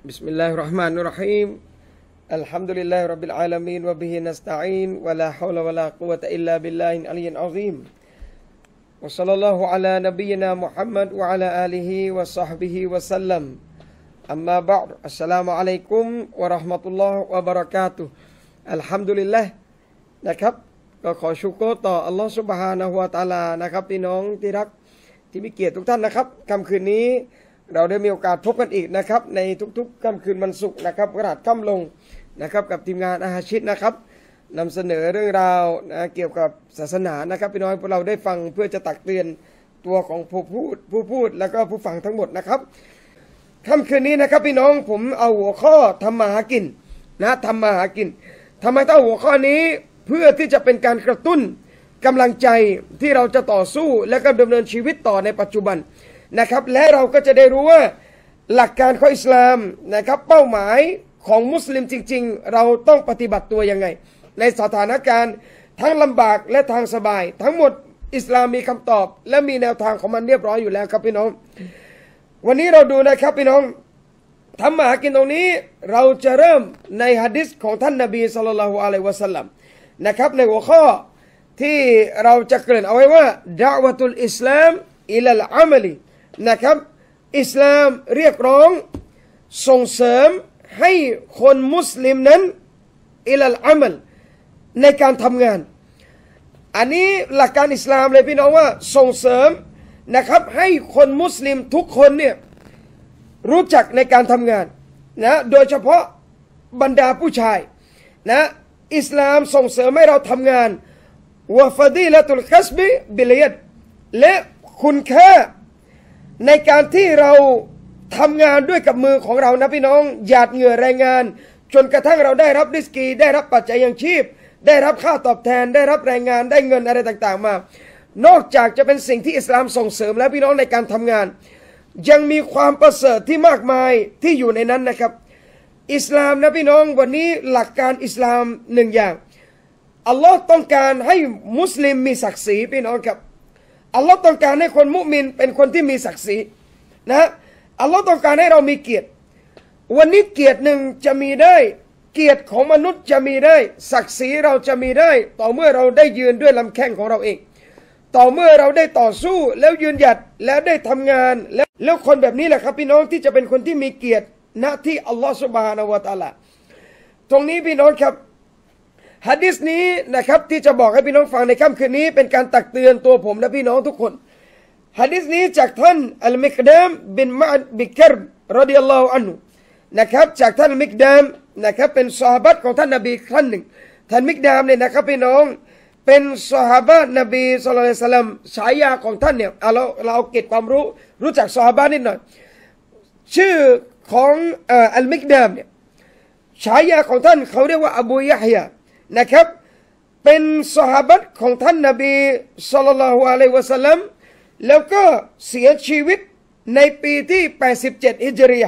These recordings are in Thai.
بسم الله الرحمن الرحيم الحمد لله رب العالمين وبه نستعين ولا حول ولا قوة إلا بالله العلي العظيم وصلى الله على نبينا محمد وعلى آله وصحبه وسلم أما بعد السلام عليكم ورحمة الله وبركاته الحمد لله นะครับก็ขอชุกโกต่ออัลลอฮฺสุบฮานะฮุวาตาลานะครับพี่น้องที่รักที่มีเกียรติทุกท่านนะครับค่ำคืนนี้เราได้มีโอกาสพบกันอีกนะครับในทุกๆค่ำคืนวันศุกร์นะครับกระดาษค่ำลงนะครับกับทีมงานอาหาชิตนะครับนำเสนอเรื่องราวนะเกี่ยวกับศาสนานะครับพี่น้อยพวกเราได้ฟังเพื่อจะตักเตือนตัวของผู้พูดผู้พูดแล้วก็ผู้ฟังทั้งหมดนะครับ ค่ำคืนนี้นะครับ พี่น้องผมเอาหัวข้อทำมาหากินนะทำมาหากินทำไมต้องหัวข้อนี้เพื่อที่จะเป็นการกระตุ้นกำลังใจที่เราจะต่อสู้และก็ดำเนินชีวิตต่อในปัจจุบันนะครับและเราก็จะได้รู้ว่าหลักการของอิสลามนะครับเป้าหมายของมุสลิมจริง ๆ เราต้องปฏิบัติตัวยังไง ในสถานการณ์ ทั้งลำบากและทางสบาย ทั้งหมดอิสลามมีคำตอบ และมีแนวทางของมันเรียบร้อยอยู่แล้วครับพี่น้อง วันนี้เราดูนะครับพี่น้องทำมาหากินตรงนี้เราจะเริ่มในฮะดิษของท่านนบีสุลต่านอะลัยวะสัลลัมนะครับในหัวข้อที่เราจะเกริ่นเอาไว้ว่าดาวะตุลอิสลามอิลลอัมลีนะครับ อิสลามเรียกร้องส่งเสริมให้คนมุสลิมนั้นอิลลอมัลในการทำงาน อันนี้หลักการอิสลามเลยพี่น้องว่าส่งเสริมนะครับให้คนมุสลิมทุกคนเนี่ยรู้จักในการทำงานนะโดยเฉพาะบรรดาผู้ชาย นะ อิสลามส่งเสริมให้เราทำงานวะฟดีละตุลคัสบิบิลยดและ คุณค่าในการที่เราทำงานด้วยกับมือของเรานะพี่น้องหยาดเหงื่อแรงงาน จนกระทั่งเราได้รับดิสกีได้รับปัจจัยยังชีพ ได้รับค่าตอบแทนได้รับแรงงานได้เงินอะไรต่างๆมา นอกจากจะเป็นสิ่งที่อิสลามส่งเสริมแล้วพี่น้องในการทำงาน ยังมีความประเสริฐที่มากมายที่อยู่ในนั้นนะครับ อิสลามนะพี่น้องวันนี้หลักการอิสลามหนึ่งอย่างอัลลอฮ์ต้องการให้มุสลิมมีศักดิ์ศรีพี่น้องครับอัลลอฮ์ต้องการให้คนมุมินเป็นคนที่มีศักดิ์ศรีนะอัลลอฮ์ต้องการให้เรามีเกียรติ วันนี้เกียรติหนึ่งจะมีได้เกียรติของมนุษย์จะมีได้ศักดิ์ศรีเราจะมีได้ ต่อเมื่อเราได้ยืนด้วยลำแข้งของเราเอง ต่อเมื่อเราได้ต่อสู้แล้วยืนหยัดแล้วได้ทำงานแล้วแล้วคนแบบนี้แหละครับพี่น้องที่จะเป็นคนที่มีเกียรติณนที่อัลลอฮ์สุบฮานาวะตาละตรงนี้พี่น้องครับฮะดิษนี้นะครับที่จะบอกให้พี่น้องฟังในค่ำคืนนี้เป็นการตักเตือนตัวผมและพี่น้องทุกคนฮะดิษนี้จากท่านอัลมิกดามบินมาดบิกรบรดิยัลลอฮุอันนุนะครับจากท่านมิกดามนะครับเป็นสหบัตของท่านนบีท่านหนึ่ง ท่านมิกดามเนี่ยนะครับพี่น้องเป็นสหบัตนบีสุลต่านสลัมฉายาของท่านเนี่ยเราเราเก็บความรู้รู้จักสหบัตนิดหน่อยชื่อของอัลมิกดามเนี่ยฉายาของท่านเขาเรียกว่าอบูยะฮยานะครับเป็นสหบัตของท่านนาบีสุลต่านอะลัยวะสัลลัมแล้วก็เสียชีวิตในปีที่ 87 อิจเรีย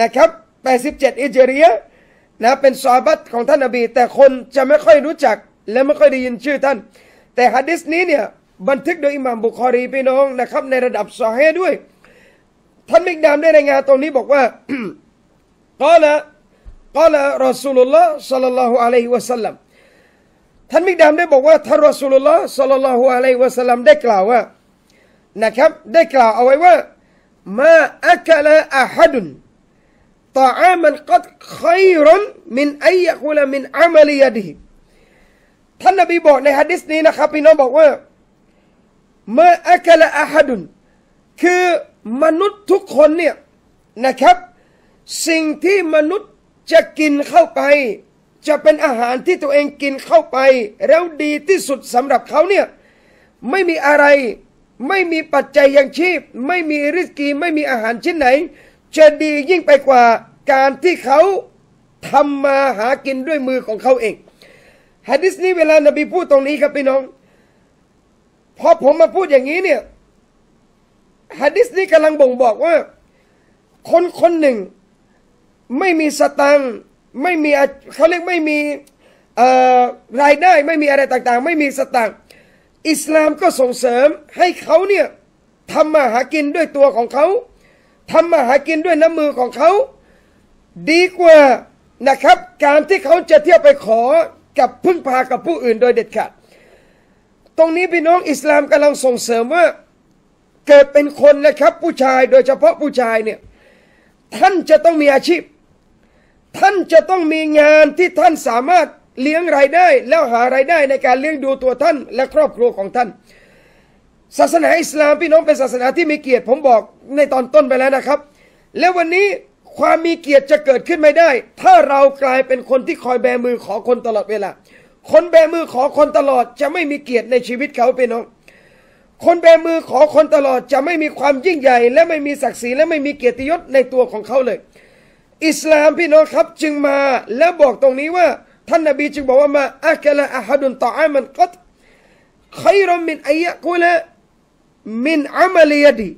นะครับ 87อิจเรียนะเป็นสาบัตของท่านนบี แต่คนจะไม่ค่อยรู้จักและไม่ค่อยได้ยินชื่อท่าน แต่ฮะดิษนี้เนี่ยบันทึกโดยอิหม่ามบุคอรีพี่น้องนะครับ ในระดับซอเุด้วย ท่านมิกดามได้รายงานตรงนี้บอกว่าก็ละกาลรอสูลุลลอฮ์สัลลัลลอฮุอะลัยฮิวะสัลลัมท่านมิกดามได้บอกว่าท่านรอสูลุลลอฮ์สัลลัลลอฮุอะลัยฮิวะสัลลัมได้กล่าวว่านะครับได้กล่าวเอาไว้ว่ามาอักละอาฮัดุนตาอามันกัดขยรุนมินไอยะกุลมินอามลียดีท่านนบีบอกในฮะดิษนี้นะครับพี่น้องบอกว่ามาอักละอาฮัดุนคือมนุษย์ทุกคนเนี่ยนะครับ สิ่งที่มนุษย์จะกินเข้าไปจะเป็นอาหารที่ตัวเองกินเข้าไป แล้วดีที่สุดสำหรับเขาเนี่ย ไม่มีอะไร ไม่มีปัจจัยยังชีพ ไม่มีริสกีไม่มีอาหารชิ้นไหนจะดียิ่งไปกว่าการที่เขาทำมาหากินด้วยมือของเขาเองฮะดิษนี้เวลานบีพูดตรงนี้ครับพี่น้อง พอผมมาพูดอย่างนี้เนี่ยฮะดิษนี้กำลังบ่งบอกว่าคนคนหนึ่งไม่มีสตังไม่มีเขาเรียกไม่มีรายได้ไม่มีอะไรต่างๆ ไม่มีสตังอิสลามก็ส่งเสริมให้เขาเนี่ยทำมาหากินด้วยตัวของเขาทำมาหากินด้วยน้ำมือของเขาดีกว่านะครับการที่เขาจะเที่ยวไปขอกับพึ่งพากับผู้อื่นโดยเด็ดขาดตรงนี้พี่น้องอิสลามกำลังส่งเสริมว่าเกิดเป็นคนนะครับผู้ชายโดยเฉพาะผู้ชายเนี่ยท่านจะต้องมีอาชีพท่านจะต้องมีงานที่ท่านสามารถเลี้ยงรายได้ แล้วหารายได้ในการเลี้ยงดูตัวท่านและครอบครัวของท่าน ศาสนาอิสลามพี่น้องเป็นศาสนาที่มีเกียรติผมบอกในตอนต้นไปแล้วนะครับ แลววันนี้ความมีเกียรติจะเกิดขึ้นไม่ได้ ถ้าเรากลายเป็นคนที่คอยแบมือขอคนตลอดเวลาคนแบมือขอคนตลอดจะไม่มีเกียรติในชีวิตเขาพี่น้อง คนแบมือขอคนตลอดจะไม่มีความยิ่งใหญ่ และไม่มีศักดิ์ศรีและไม่มีเกียรติยศในตัวของเขาเลยอิสลามพี่น้องครับจึงมาแล้วบอกตรงนี้ว่า ท่านนบีจึงบอกว่ามาอักละอะฮัดุนต่ออามันกัดใครรมินอายะกุละมินอามาลียดี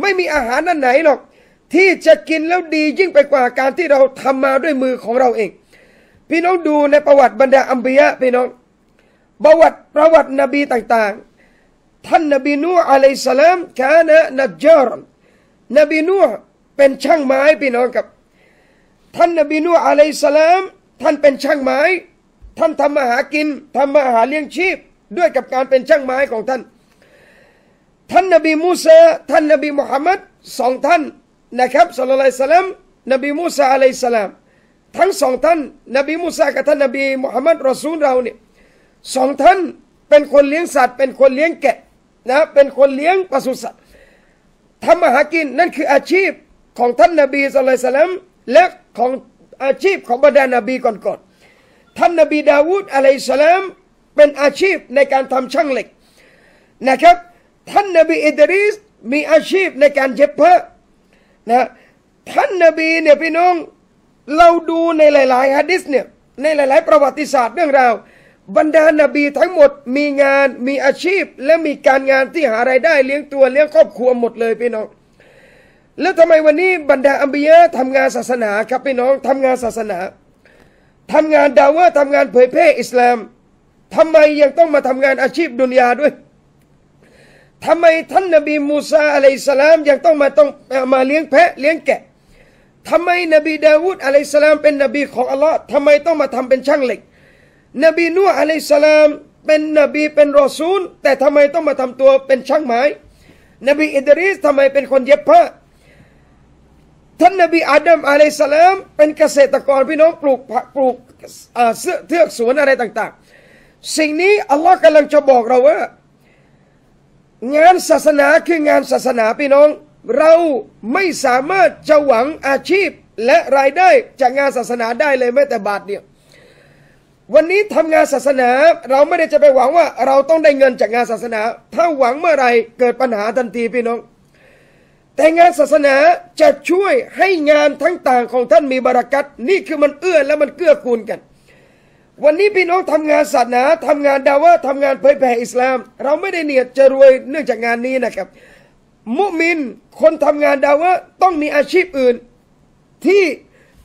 ไม่มีอาหารนั่นไหนหรอก ที่จะกินแล้วดียิ่งไปกว่าการที่เราทำมาด้วยมือของเราเอง พี่น้องดูในประวัติบรรดาอัมบียะพี่น้องประวัติประวัตินบีต่างๆท่านนบีนูอะลัยสลามกานะนัจจรนบีนูเป็นช่างไม้พี่น้องกับท่านนบีนูอะลัยสลามท่านเป็นช่างไม้ท่านทำมาหากินทำมาหาเลี้ยงชีพด้วยกับการเป็นช่างไม้ของท่าน ท่านนบีมูซาท่านนบีมุฮัมมัดสองท่าน นะครับสุลลัยสลามนบีมูซาอะลัยสลาม ทั้งสองท่าน นบีมูซากับท่านนบีมุฮัมมัดรอซูลเราเนี่ยสองท่านเป็นคนเลี้ยงสัตว์เป็นคนเลี้ยงแกะนะเป็นคนเลี้ยงปศุสัตว์ทำมาหากินนั่นคืออาชีพของท่านนบีสุลัยสลามและของอาชีพของบรรดานาบีก่อนๆท่านนาบีดาวูดอะลัยสลามเป็นอาชีพในการทำช่างเหล็กนะครับท่านนาบีอิดริสมีอาชีพในการเย็บผ้านะท่านนาบีเนี่ยพี่น้องเราดูในหลายๆฮะดิษเนี่ยในหลาย ๆประวัติศาสตร์เรื่องราวบรรดานาบีทั้งหมดมีงานมีอาชีพและมีการงานที่หารายได้เลี้ยงตัวเลี้ยงครอบครัวหมดเลยพี่น้องแล้วทำไมวันนี้บรรดาอัมบียะทำงานศาสนาครับพี่น้องทำงานศาสนา ทำงานดาวะทำงานเผยแพร่อิสลามทำไมยังต้องมาทำงานอาชีพดุนยาด้วย ทำไมท่านนบีมูซาอะลัยสลามยังต้องมาต้องมาเลี้ยงแพะเลี้ยงแกะ ทำไมนบีดาวูดอะลัยสลามเป็นนบีของอัลลอฮ์ทำไมต้องมาทำเป็นช่างเหล็ก นบีนูอะลัยสลามเป็นนบีเป็นรอซูล แต่ทำไมต้องมาทำตัวเป็นช่างไม้ นบีอิดริสทำไมเป็นคนเย็บผ้าท่านนบีอาดัมอะลัยสลามเป็นเกษตรกรพี่น้องปลูกปลูกเสื้อเทือกสวนอะไรต่าง ๆ สิ่งนี้อัลลอฮ์กำลังจะบอกเราว่า งานศาสนาคืองานศาสนาพี่น้อง เราไม่สามารถจะหวังอาชีพและรายได้จากงานศาสนาได้เลยแม้แต่บาทเดียววันนี้ทำงานศาสนาเราไม่ได้จะไปหวังว่า เราต้องได้เงินจากงานศาสนา ถ้าหวังเมื่อไรเกิดปัญหาทันทีพี่น้องแต่งานศาสนาจะช่วยให้งานทั้งต่างของท่านมีบรารักัตนี่คือมันเอื้อและมันเกื้อกูลกัน วันนี้พี่น้องทำงานศาสนาทำงานดาวะทำงานเผยแผ่อิสลาม เราไม่ได้เนียดจะรวยเนื่องจากงานนี้นะครับ มุมินคนทำงานดาวะต้องมีอาชีพอื่น ที่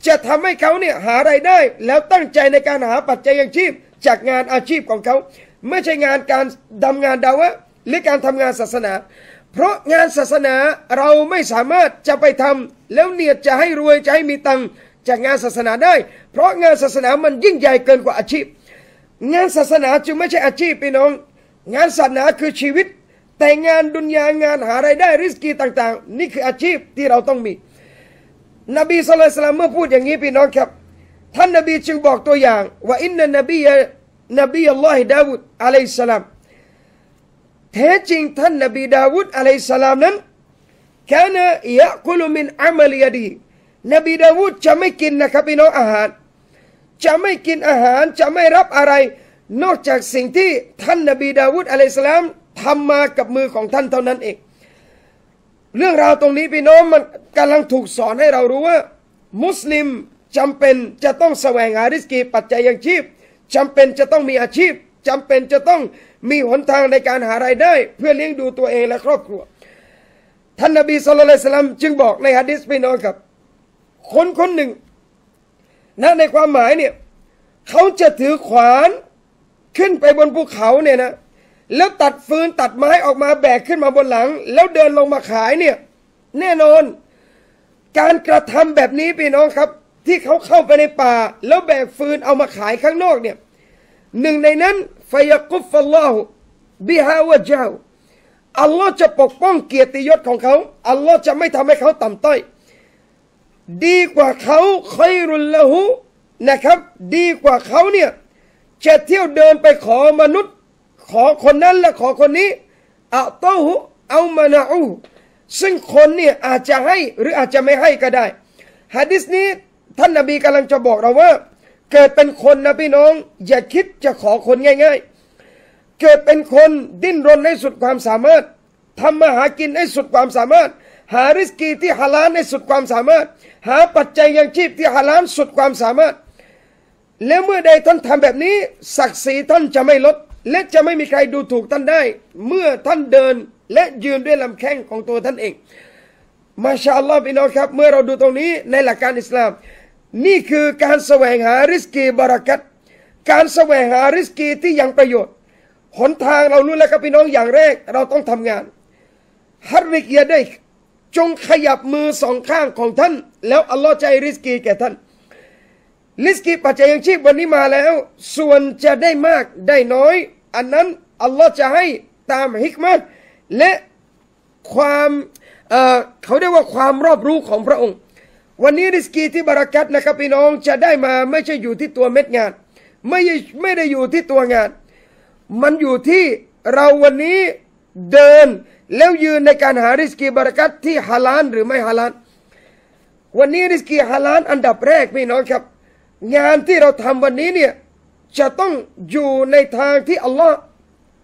จะทำให้เขาเนี่ยหาไรายได้ แล้วตั้งใจในการหาปัจจัยยังชีพ จากงานอาชีพของเขาไม่ใช่งานการดำงานดาวะหรือการทำงานศาสนาเพราะงานศาสนาเราไม่สามารถจะไปทำ แล้วเนียดจะให้รวยจะให้มีตังจากงานศาสนาได้ เพราะงานศาสนามันยิ่งใหญ่เกินกว่าอาชีพ งานศาสนาจึงไม่ใช่อาชีพพี่น้อง งานศาสนาคือชีวิต แต่งานดุนยางานหาไรายได้ริสกีต่างๆ นี่คืออาชีพที่เราต้องมีนบีสุลต่านเมื่อพูดอย่างนี้พี่น้องครับท่านนบีจึงบอกตัวอย่างว่าอินนนบีนบีอัลลอฮิดาวุดอะลัยสลามแท้จริงท่านนบีดาวุดอะลัยสลามนั้นแค่นะยะกุลุมินอามลียดีนบีดาวุดจะไม่กินนะครับพี่น้องอาหาร จะไม่กินอาหารจะไม่รับอะไร นอกจากสิ่งที่ท่านนบีดาวุดอะลัยสลามทำมากับมือของท่านเท่านั้นเองเรื่องราวตรงนี้พี่น้องมันกำลังถูกสอนให้เรารู้ว่า มุสลิมจำเป็นจะต้องแสวงหาริสกี ปัจจัยยังชีพจำเป็นจะต้องมีอาชีพจำเป็นจะต้องมีหนทางในการหารายได้ เพื่อเลี้ยงดูตัวเองและครอบครัวท่านนบีสุลต่านจึงบอกในฮะดิษพี่น้องครับ คนคนหนึ่งนะในความหมายเนี่ยเขาจะถือขวานขึ้นไปบนภูเขาเนี่ยนะ แล้วตัดฟืนตัดไม้ออกมาแบกขึ้นมาบนหลัง แล้วเดินลงมาขายเนี่ยแน่นอนการกระทำแบบนี้พี่น้องครับ ที่เขาเข้าไปในป่าแล้วแบกฟืนเอามาขายข้างนอกเนี่ยหนึ่งในนั้นฟยกุฟัลลอฮุบิฮาวะเจ้าอัลลอฮ์จะปกป้องเกียรติยศของเขา อัลลอฮ์จะไม่ทำให้เขาต่ำต้อย ดีกว่าเขาคอยรุลละหูนะครับ ดีกว่าเขาเนี่ยจะเที่ยวเดินไปขอมนุษย์ ขอคนนั้นและขอคนนี้อัตโตหูเอามานาอูซึ่งคนเนี่ยอาจจะให้หรืออาจจะไม่ให้ก็ได้ฮะดิษนี้ท่านนาบีกำลังจะบอกเราว่าเกิดเป็นคนนะพี่น้องอย่าคิดจะขอคนง่าย ๆ เกิดเป็นคนดิ้นรนให้สุดความสามารถทำมาหากินให้สุดความสามารถ หาริสกีที่ฮาลาลในสุดความสามารถ หาปัจจัยยังชีพที่ฮาลาลสุดความสามารถ และเมื่อใดท่านทำแบบนี้ ศักดิ์ศรีท่านจะไม่ลด และจะไม่มีใครดูถูกท่านได้ เมื่อท่านเดินและยืนด้วยลำแข้งของตัวท่านเอง มาชาอัลลอฮฺพี่น้องครับ เมื่อเราดูตรงนี้ในหลักการอิสลามนี่คือการแสวงหาริสกีบารักัตการแสวงหาริสกีที่ยังประโยชน์ หนทางเรารู้แล้วครับพี่น้องอย่างแรก เราต้องทำงาน ฮัริกยาได้จงขยับมือสองข้างของท่าน แล้วอัลลอฮ์ใจริสกีแก่ท่าน ริสกีปัจจัยยังชีพวันนี้มาแล้ว ส่วนจะได้มากได้น้อย อันนั้นอัลลอฮ์จะให้ตามฮิกมัตและความเเขาเรียกว่าความรอบรู้ของพระองค์วันนี้ริสกีที่บรากัตนะครับพี่น้องจะได้มาไม่ใช่อยู่ที่ตัวเม็ดงานไม่ไม่ได้อยู่ที่ตัวงาน มันอยู่ที่เราวันนี้เดิน แล้วยืนในการหาริสกีบรากัตที่ฮาลานหรือไม่ฮาลานวันนี้ริสกีฮาลานอันดับแรกพี่น้องครับ งานที่เราทำวันนี้เนี่ย จะต้องอยู่ในทางที่อัลลอฮ์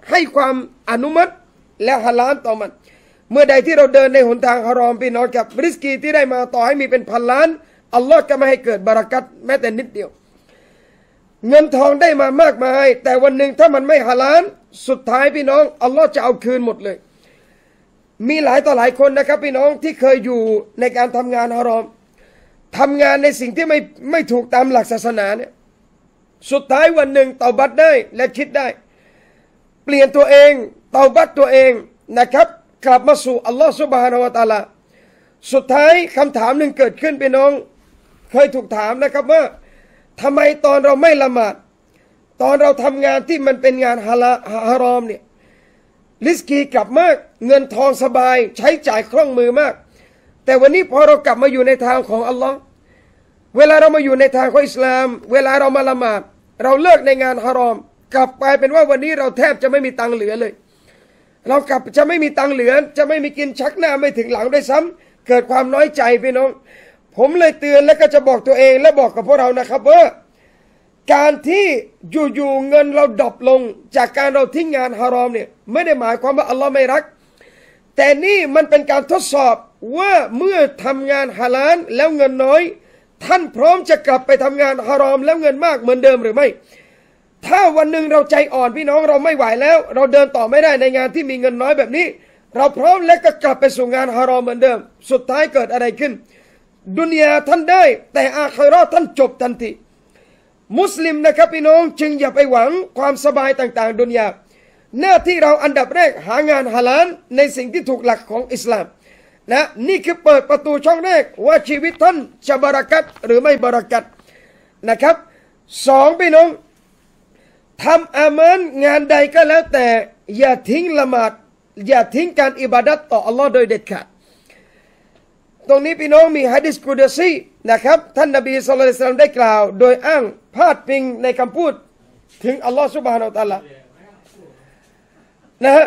ให้ความอนุมัติและฮาลานต่อมันเมื่อใดที่เราเดินในหนทางฮารอมพี่น้องครับริสกีที่ได้มาต่อให้มีเป็นพันล้าน อัลลอฮ์ก็ไม่ให้เกิดบารักัตแม้แต่นิดเดียว เงินทองได้มามากมาย แต่วันหนึ่งถ้ามันไม่ฮาลานสุดท้ายพี่น้อง อัลลอฮ์จะเอาคืนหมดเลย มีหลายต่อหลายคนนะครับ พี่น้องที่เคยอยู่ในการทำงานฮารอมทำงานในสิ่งที่ไม่ไม่ถูกตามหลักศาสนาเนี่ย สุดท้ายวันหนึ่งเตาบัตได้และคิดได้ เปลี่ยนตัวเองเตาบัตตัวเองนะครับกลับมาสู่อัลลอฮฺสุบฮานาวะตาลา สุดท้ายคำถามหนึ่งเกิดขึ้นพี่น้อง เคยถูกถามนะครับว่า ทำไมตอนเราไม่ละหมาดตอนเราทำงานที่มันเป็นงานฮาลาฮารอมเนี่ยลิสกีกลับมากเงินทองสบายใช้จ่ายคล่องมือมาก แต่วันนี้พอเรากลับมาอยู่ในทางของอัลลอฮ์เวลาเรามาอยู่ในทางของอิสลาม เวลาเรามาละหมาดเราเลิกในงานฮารอม กลับไปเป็นว่าวันนี้เราแทบจะไม่มีตังเหลือเลยเรากลับจะไม่มีตังเหลือ จะไม่มีกินชักหน้าไม่ถึงหลังได้ซ้ำ เกิดความน้อยใจพี่น้อง ผมเลยเตือนและก็จะบอกตัวเองและบอกกับพวกเรานะครับว่าการที่อยู่ๆเงินเราดรอปลงจากการเราทิ้งงานฮารอมเนี่ยไม่ได้หมายความว่าอัลลอฮ์ไม่รัก แต่นี่มันเป็นการทดสอบว่าเมื่อทำงานฮาลาลแล้วเงินน้อย ท่านพร้อมจะกลับไปทำงานฮารอมแล้วเงินมากเหมือนเดิมหรือไม่ถ้าวันหนึ่งเราใจอ่อนพี่น้องเราไม่ไหวแล้ว เราเดินต่อไม่ได้ในงานที่มีเงินน้อยแบบนี้ เราพร้อมและก็กลับไปสู่งานฮารอมเหมือนเดิม สุดท้ายเกิดอะไรขึ้น ดุนยาท่านได้แต่อาคราท่านจบทันทีมุสลิมนะครับพี่น้องจึงอย่าไปหวังความสบายต่างๆดุนยาหน้าที่เราอันดับแรกหางานฮาลานในสิ่งที่ถูกหลักของอิสลามนะนี่คือเปิดประตูช่องแรกว่าชีวิตท่านจะบารักัตหรือไม่บารักัตนะครับสองพี่น้องทำอามันงานใดก็แล้วแต่ อย่าทิ้งละหมาด อย่าทิ้งการอิบาดัตต่ออัลลอฮ์โดยเด็ดขาดตรงนี้พี่น้องมีฮะดิษกุดซีนะครับ ท่านนบีสุลต่านได้กล่าว โดยอ้างพาดพิงในคำพูด ถึงอัลลอฮ์สุบฮานาอัลลอฮ์นะฮะ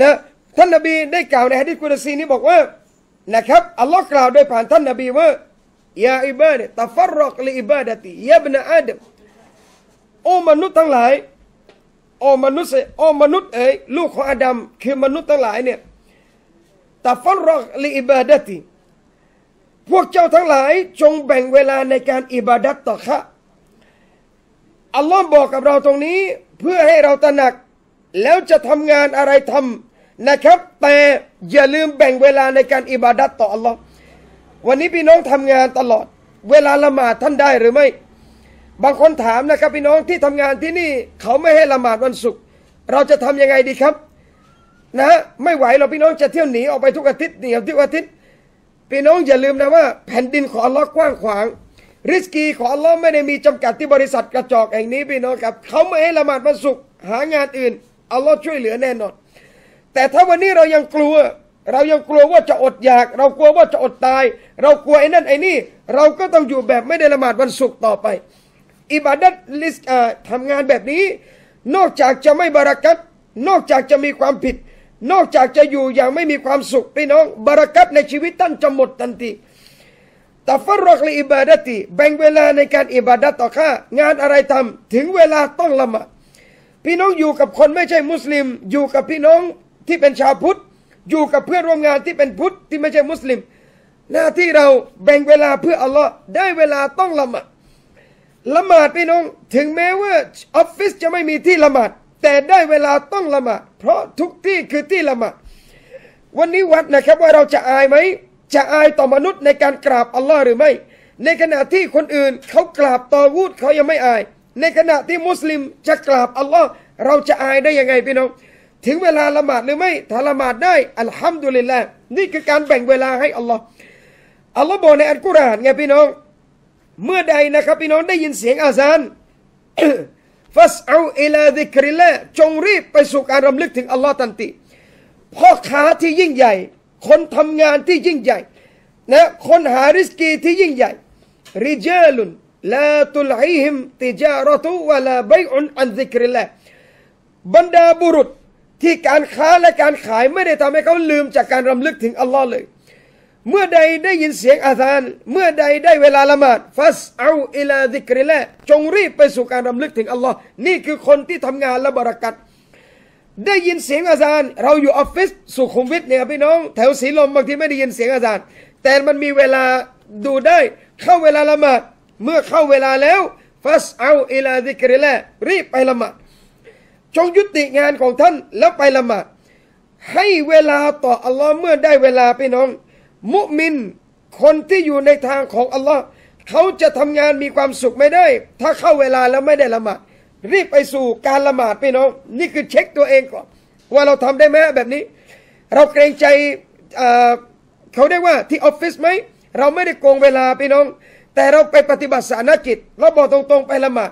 นะท่านนบีได้กล่าวในฮะดิษกุดซีนี้บอกว่านะครับอัลลอฮ์กล่าวโดยผ่านท่านนบีว่ายาอิบาดตัฟรรกลิอิบาดะติยาบนอาดัมโอ้มนุษย์ทั้งหลายโอ้มนุษย์โอ้มนุษย์เอ๋ยลูกของอาดัมคือมนุษย์ทั้งหลายเนี่ยแต่ฟันรอกลีอิบาดติ พวกเจ้าทั้งหลายจงแบ่งเวลาในการอิบาดัตต่อข้าอัลลอฮ์บอกกับเราตรงนี้เพื่อให้เราตระหนัก แล้วจะทำงานอะไรทำนะครับ แต่อย่าลืมแบ่งเวลาในการอิบาดัตต่ออัลลอฮ์วันนี้พี่น้องทำงานตลอด เวลาละหมาดท่านได้หรือไม่บางคนถามนะครับพี่น้องที่ทำงานที่นี่ เขาไม่ให้ละหมาดวันศุกร์เราจะทํำยังไงดีครับนะไม่ไหวเราพี่น้องจะเที่ยวหนีออกไปทุกอาทิตย์หนี่ยวทุกอาทิตย์ พี่น้องอย่าลืมนะว่า แผ่นดินของอัลลอฮ์กว้างขวางริสกีของอัลลอฮ์ไม่ได้มีจำกัดที่บริษัทกระจอกแห่งนี้พี่น้องครับ เขาไม่ให้ละหมาดวันศุกร์หางานอื่นอัลลอฮ์ช่วยเหลือแน่นอนแต่ถ้าวันนี้เรายังกลัว เรายังกลัวว่าจะอดอยาก เรากลัวว่าจะอดตาย เรากลัวไอ้นั่นไอ้นี่เราก็ต้องอยู่แบบไม่ได้ละหมาดวันศุกร์ต่อไปอิบาดัตลิสทำงานแบบนี้ นอกจากจะไม่บารักัตนอกจากจะมีความผิด นอกจากจะอยู่อย่างไม่มีความสุข พี่น้องบารักัตในชีวิตท่านจะหมดทันทีแต่ฟรอกลอิบาดัติแบ่งเวลาในการอิบาดัตต่อข้างานอะไรทำถึงเวลาต้องละหมาดพี่น้องอยู่กับคนไม่ใช่มุสลิม อยู่กับพี่น้องที่เป็นชาวพุทธ อยู่กับเพื่อนร่วมงานที่เป็นพุทธที่ไม่ใช่มุสลิม หน้าที่เราแบ่งเวลาเพื่ออัลลอฮ์ได้เวลาต้องละหมาดละหมาดพี่น้อง ถึงแม้ว่า ออฟฟิศจะไม่มีที่ละหมาด แต่ได้เวลาต้องละหมาด เพราะทุกที่คือที่ละหมาดวันนี้วัดนะครับว่าเราจะอายไหม จะอายต่อมนุษย์ในการกราบอัลลอฮ์หรือไม่ ในขณะที่คนอื่นเขากราบตอวูดเขายังไม่อาย ในขณะที่มุสลิมจะกราบอัลลอฮ์เราจะอายได้ยังไงพี่น้อง ถึงเวลาละหมาดหรือไม่ถ้าละหมาดได้อัลฮัมดุลิลละนี่คือการแบ่งเวลาให้อัลลอฮ์อัลลอฮ์บอกในอัลกุรอานไงพี่น้องเมื่อใดนะครับพี่น้องได้ยินเสียงอาซานฟัสเอาเอลาดิกริลละจงรีบ ไปสู่การรำลึกถึงอัลลอฮ์ทันทีพ่อค้าที่ยิ่งใหญ่ คนทำงานที่ยิ่งใหญ่นะคนหาริสกีที่ยิ่งใหญ่ ริเจลุนลาตุลฮิม ติจารตุวะลาบอุนอันดิกริลละบรรดาบุรุษที่การค้าและการขายไม่ได้ทำให้เขาลืมจากการรำลึกถึงอัลลอฮ์เลยเมื่อใดได้ยินเสียงอาซาน เมื่อใดได้เวลาละหมาดฟัสเอาอิลาดิกริละจงรีบไปสู่การรำลึกถึงอัลลอฮ์นี่คือคนที่ทำงานและบรารักัดได้ยินเสียงอาซาน เราอยู่ออฟฟิศสุขุมวิทเนี่ยพี่น้อง แถวสีลมบางทีไม่ได้ยินเสียงอาซาน แต่มันมีเวลาดูได้เข้าเวลาละหมาด เมื่อเข้าเวลาแล้ว ฟัสเอาอิลาดิกริละรีบไปละหมาด จงยุติงานของท่านแล้วไปละหมาด ให้เวลาต่ออัลลอฮ์เมื่อได้เวลาพี่น้องมุมินคนที่อยู่ในทางของอัลลอฮ์เขาจะทำงานมีความสุขไม่ได้ ถ้าเข้าเวลาแล้วไม่ได้ละหมาดรีบไปสู่การละหมาด พี่น้อง นี่คือเช็คตัวเองก่อนว่าเราทำได้ไหมแบบนี้ เราเกรงใจเขาเรียกว่าที่ออฟฟิศไหมเราไม่ได้โกงเวลา พี่น้อง แต่เราไปปฏิบัติสานกิจเราบอกตรงๆไปละหมาด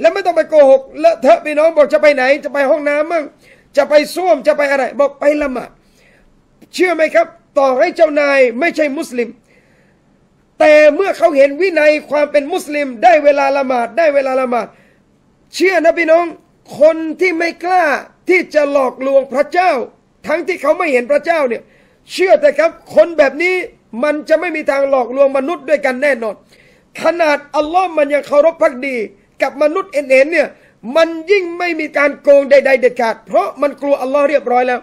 แล้วไม่ต้องไปโกหกเลอะเทอะพี่น้องบอกจะไปไหน จะไปห้องน้ำมั่งจะไปส้วมจะไปอะไร บอกไปละหมาดเชื่อไหมครับต่อให้เจ้านายไม่ใช่มุสลิม แต่เมื่อเขาเห็นวินัยความเป็นมุสลิมได้เวลาละหมาด ได้เวลาละหมาดเชื่อนะพี่น้องคนที่ไม่กล้าที่จะหลอกลวงพระเจ้า ทั้งที่เขาไม่เห็นพระเจ้าเนี่ยเชื่อแต่ครับคนแบบนี้มันจะไม่มีทางหลอกลวงมนุษย์ด้วยกันแน่นอนขนาดอัลลอฮ์มันยังเคารพพักดี กับมนุษย์เอ็นเอ็นเนี่ยมันยิ่งไม่มีการโกงใดๆเด็ดขาด เพราะมันกลัวอัลลอฮ์เรียบร้อยแล้ว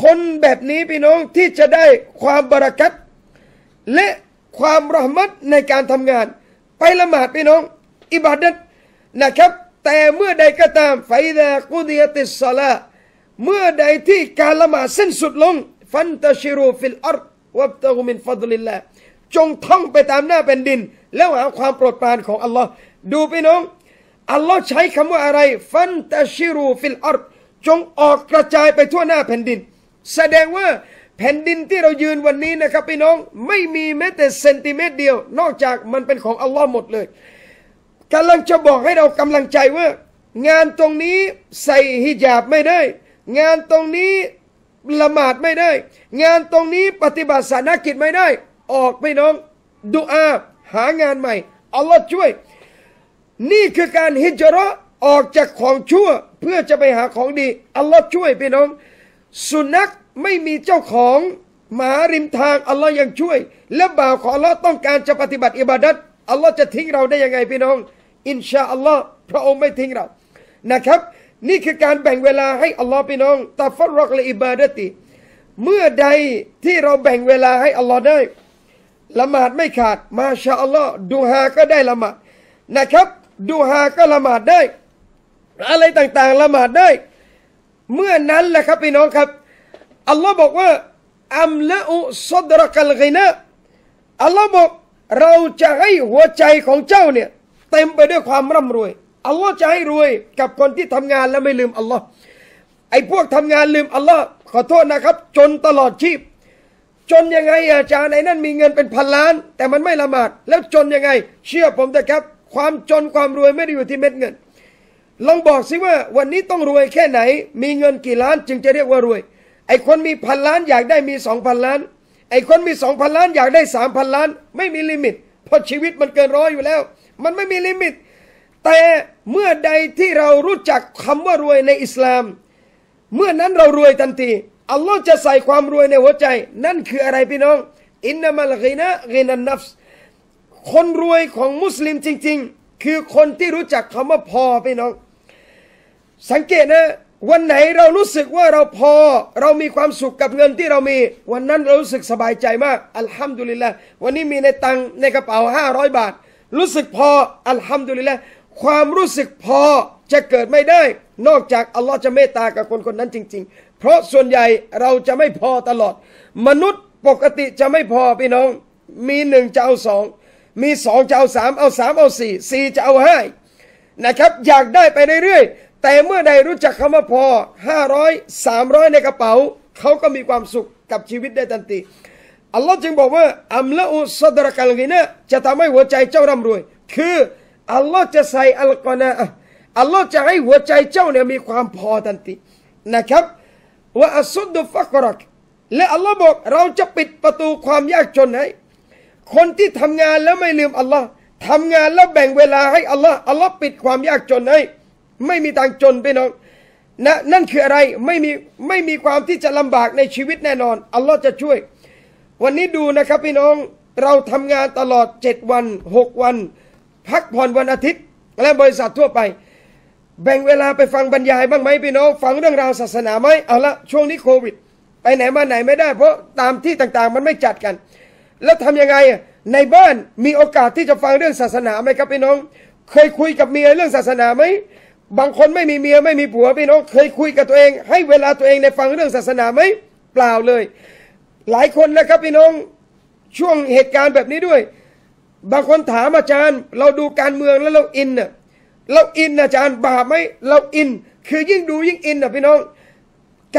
คนแบบนี้พี่น้องที่จะได้ความบรากัตและความรหมัดในการทำงาน ไปละหมาดพี่น้อง อิบาดัตนะครับ แต่เมื่อใดก็ตามไฟดากูดียติสลาเมื่อใดที่การละหมาดสิ้นสุดลง ฟันตาชิรูฟิลอัรวับตะกุมินฟัดลิลละจงท่องไปตามหน้าแผ่นดิน แล้วหาความโปรดปรานของ อัลลอฮ์ดูพี่น้อง อัลลอฮ์ใช้คำว่าอะไร ฟันตาชิรูฟิลอัรจงออกกระจายไปทั่วหน้าแผ่นดินแสดงว่าแผ่นดินที่เรายืนวันนี้นะครับพี่น้องไม่มีแม้แต่เซนติเมตร เดียว นอกจากมันเป็นของอัลลอฮ์หมดเลยกำลังจะบอกให้เรากำลังใจว่า งานตรงนี้ใส่ฮิญาบไม่ได้ งานตรงนี้ละหมาดไม่ได้ งานตรงนี้ปฏิบัติศาสนกิจไม่ได้ ออกพี่น้องดูอาหางานใหม่อัลลอฮ์ช่วย นี่คือการฮิจรอออกจากของชั่วเพื่อจะไปหาของดีอัลลอฮ์ช่วยพี่น้องสุนัขไม่มีเจ้าของหมาริมทางอัลลอฮ์ยังช่วย และบ่าวของอัลลอฮ์ต้องการจะปฏิบัติอิบาดัตอัลลอฮ์จะทิ้งเราได้ยังไงพี่น้องอินชาอัลลอฮ์พระองค์ไม่ทิ้งเรานะครับ นี่คือการแบ่งเวลาให้อัลลอฮ์พี่น้องตาฟรอกและอิบาดติ เมื่อใดที่เราแบ่งเวลาให้อัลลอฮ์ได้ละหมาดไม่ขาด มาชาอัลลอฮ์ดูฮาก็ได้ละหมาดนะครับ ดูฮาก็ละหมาดได้ อะไรต่างๆละหมาดได้เมื่อนั้นแหละครับพี่น้องครับอัลลอฮ์บอกว่าอัมละอุสดรกัลไกนะ อัลลอฮ์บอกเราจะให้หัวใจของเจ้าเนี่ย เต็มไปด้วยความร่ำรวยอัลลอฮ์จะให้รวยกับคนที่ทำงานแล้วไม่ลืมอัลลอฮ์ไอ้พวกทำงานลืมอัลลอฮ์ขอโทษนะครับ จนตลอดชีพ จนยังไงอาจารย์ไอ้นั่นมีเงินเป็นพันล้าน แต่มันไม่ละหมาด แล้วจนยังไง เชื่อผมเถอะครับ ความจนความรวยไม่ได้อยู่ที่เม็ดเงินลองบอกสิว่าวันนี้ต้องรวยแค่ไหน มีเงินกี่ล้านจึงจะเรียกว่ารวย ไอ้คนมีพันล้านอยากได้มีสองพันล้านไอ้คนมีสองพันล้านอยากได้สามพันล้านไม่มีลิมิตเพราะชีวิตมันเกินร้อยอยู่แล้ว มันไม่มีลิมิต แต่เมื่อใดที่เรารู้จักคำว่ารวยในอิสลาม เมื่อนั้นเรารวยทันที อัลลอฮ์จะใส่ความรวยในหัวใจ นั่นคืออะไรพี่น้องอินนามะลกีนะกีนันนัฟส์คนรวยของมุสลิมจริงคือคนที่รู้จักคำว่าพอพี่น้อง สังเกตนะวันไหนเรารู้สึกว่าเราพอเรามีความสุขกับเงินที่เรามี วันนั้นเรารู้สึกสบายใจมากอัลฮัมดุลิลละวันนี้มีในตังในกระเป๋า 500 บาท รู้สึกพออัลฮัมดุลิลละความรู้สึกพอจะเกิดไม่ได้ นอกจากอัลลอฮ์จะเมตตากับคนคนนั้นจริง ๆ เพราะส่วนใหญ่เราจะไม่พอตลอด มนุษย์ปกติจะไม่พอพี่น้องมีหนึ่งจะเอาสองมีสองจะเอาสามเอาสามเอาสี่สี่จะเอาห้านะครับ อยากได้ไปเรื่อยๆแต่เมื่อใดรู้จักคำว่าพอห้าร้อยสามร้อยในกระเป๋า เขาก็มีความสุขกับชีวิตได้ทันทีอัลลอฮ์จึงบอกว่าอัมละอุสดรกัลกินะจะทำให้หัวใจเจ้าร่ำรวย คือ อัลลอฮ์จะใส่อัลกอนะอัลลอฮ์จะให้หัวใจเจ้าเนี่ยมีความพอทันทีนะครับว่าอัสุดุฟักรักและอัลลอฮ์บอกเราจะปิดประตูความยากจนให้คนที่ทำงานแล้วไม่ลืมอัลลอฮ์ทำงานแล้วแบ่งเวลาให้อัลลอฮ์อัลลอฮ์ปิดความยากจนให้ไม่มีทางจนไปน้องนะนั่นคืออะไรไม่มีไม่มีความที่จะลำบากในชีวิตแน่นอนอัลลอฮ์จะช่วยวันนี้ดูนะครับพี่น้องเราทำงานตลอด7วัน6วัน พักผ่อนวันอาทิตย์และบริษัททั่วไป แบ่งเวลาไปฟังบรรยายบ้างไหมพี่น้องฟังเรื่องราวศาสนาไหมเอาละช่วงนี้โควิด ไปไหนมาไหนไม่ได้เพราะตามที่ต่างๆ มันไม่จัดกันแล้วทํำยังไงในบ้านมีโอกาสที่จะฟังเรื่องศาสนาไหมครับ พี่น้อง เคยคุยกับเมียเรื่องศาสนาไหมบางคนไม่มีเมียไม่มีผัวพี่น้อง เคยคุยกับตัวเองให้เวลาตัวเองในฟังเรื่องศาสนาไหมเปล่าเลย หลายคนนะครับพี่น้องช่วงเหตุการณ์แบบนี้ด้วย บางคนถามอาจารย์เราดูการเมืองแล้วเราอินน่ะเราอินอาจารย์บาปไหมเราอินคือยิ่งดูยิ่งอินน่ะพี่น้อง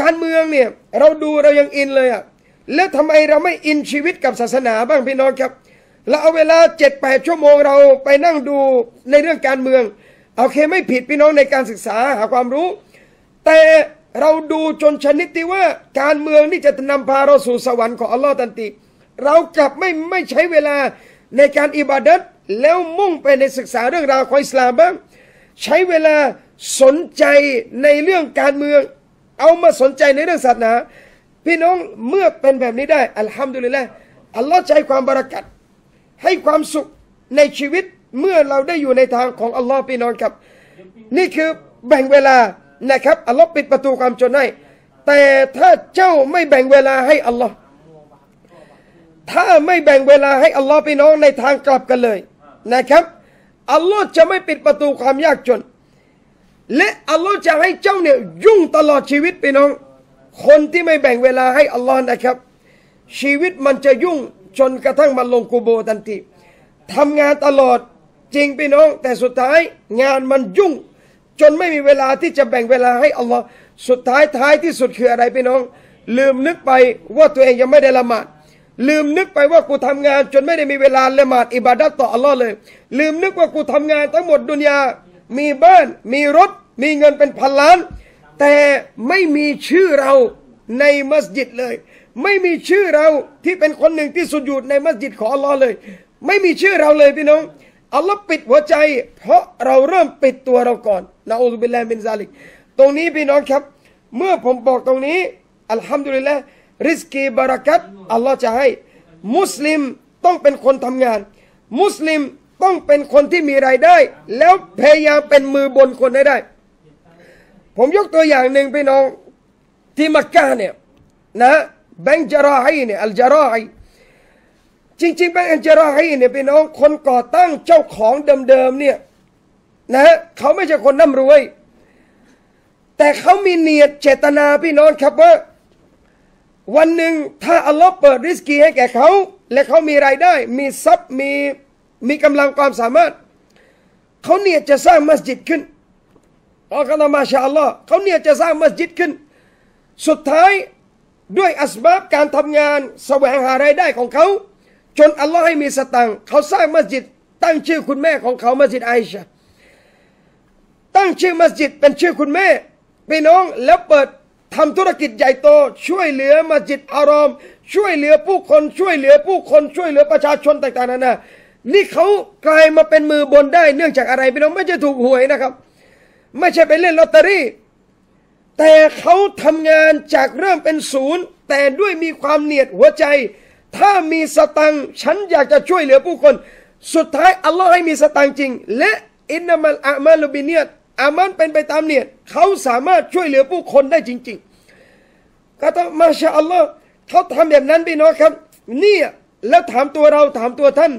การเมืองเนี่ยเราดูเรายังอินเลยอ่ะแล้วทำไมเราไม่อินชีวิตกับศาสนาบ้างพี่น้องครับเราเอาเวลาเจ็ดแปดชั่วโมงเราไปนั่งดูในเรื่องการเมืองโอเคไม่ผิดพี่น้องในการศึกษาหาความรู้ แต่เราดูจนชนิดที่ว่าการเมืองนี่จะนำพาเราสู่สวรรค์ของอัลลอฮ์ตันตีเรากลับไม่ไม่ใช้เวลาในการอิบาดัตแล้วมุ่งไปในศึกษาเรื่องราวของอิสลามบ้าง ใช้เวลาสนใจในเรื่องการเมือง เอามาสนใจในเรื่องศาสนาพี่น้องเมื่อเป็นแบบนี้ได้อัลฮัมดุลิลละอัลลอฮ์ใช้ความบรากัดให้ความสุขในชีวิตเมื่อเราได้อยู่ในทางของอัลลอฮ์พี่น้องครับ นี่คือแบ่งเวลานะครับอัลลอฮ์ปิดประตูความจนให้ แต่ถ้าเจ้าไม่แบ่งเวลาให้อัลลอฮ์ถ้าไม่แบ่งเวลา ให้อัลลอฮ์พี่น้องในทางกลับกันเลยนะครับอัลลอฮ์จะไม่ปิดประตูความยากจน และอัลลอฮ์จะให้เจ้าเนี่ยยุ่งตลอดชีวิตพี่น้องคนที่ไม่แบ่งเวลาให้อัลลอฮ์นะครับ ชีวิตมันจะยุ่งจนกระทั่งมันลงกูโบทันทีทำงานตลอดจริงพี่น้อง แต่สุดท้ายงานมันยุ่ง จนไม่มีเวลาที่จะแบ่งเวลาให้อัลลอฮ์สุดท้ายท้ายที่สุดคืออะไรพี่น้อง ลืมนึกไปว่าตัวเองยังไม่ได้ละหมาดลืมนึกไปว่ากูทำงาน จนไม่ได้มีเวลาละหมาดอิบาดัตต่ออัลลอฮ์เลยลืมนึกว่ากูทำงานทั้งหมดดุนยา มีบ้านมีรถ มีเงินเป็นพันล้านแต่ไม่มีชื่อเราในมัสยิดเลย ไม่มีชื่อเราที่เป็นคนหนึ่งที่สุดยุดในมัสยิดของอัลลอฮ์เลย ไม่มีชื่อเราเลยพี่น้อง อัลลอฮ์ปิดหัวใจ เพราะเราเริ่มปิดตัวเราก่อนนะอูซุบิลลาฮิมินซาลิก ตรงนี้พี่น้องครับ เมื่อผมบอกตรงนี้ อัลฮัมดุลิลละริสกีบารักัตอัลลอฮ์จะให้ มุสลิมต้องเป็นคนทำงาน มุสลิมต้องเป็นคนที่มีรายได้ แล้วพยายามเป็นมือบนคนให้ได้ผมยกตัวอย่างหนึ่งพี่น้องที่มักกะเนี่ยนะแบงจาราฮีเนี่ยอัลจาราฮีจริงๆแบงอัลจาราฮีเนี่ยพี่น้องคนก่อตั้งเจ้าของเดิมๆเนี่ย นะฮะเขาไม่ใช่คนน่ำรวย แต่เขามีเนียดเจตนาพี่น้อง ครับว่าวันหนึ่งถ้าอัลลอฮ์เปิดริสกีให้แก่เขา และเขามีรายได้ มีทรัพย์มีมีกำลังความสามารถเขาเนี่ยจะสร้างมัสยิดขึ้นอัลกัลมาชาอัลลอฮ์เขาเนี่ยจะสร้างมัสยิดขึ้น สุดท้ายด้วยอัสบับการทำงานแสวงหารายได้ของเขาจนอัลลอฮ์ให้มีสตังเขาสร้างมัสยิดตั้งชื่อคุณแม่ของเขามัสยิดไอชาตั้งชื่อมัสยิดเป็นชื่อคุณแม่พี่น้องแล้วเปิดทำธุรกิจใหญ่โตช่วยเหลือมัสยิดอารอม ช่วยเหลือผู้คนช่วยเหลือผู้คนช่วยเหลือประชาชนต่างๆนานานี่เขากลายมาเป็นมือบนได้เนื่องจากอะไรพี่น้องไม่ใช่ถูกหวยนะครับไม่ใช่ไปเล่นลอตเตอรี่ แต่เขาทำงานจากเริ่มเป็นศูนย์แต่ด้วยมีความเนียดหัวใจ ถ้ามีสตังฉันอยากจะช่วยเหลือผู้คน สุดท้ายอัลลอฮ์ให้มีสตังจริง และอินนามัลอามาลูบิเนียตอามันเป็นไปตามเนียดเขาสามารถช่วยเหลือผู้คนได้จริง ๆ ก็ต้องมาชาอัลลอฮ์เขาทำแบบนั้นพี่น้องครับเนี่ยแล้วถามตัวเราถามตัวท่าน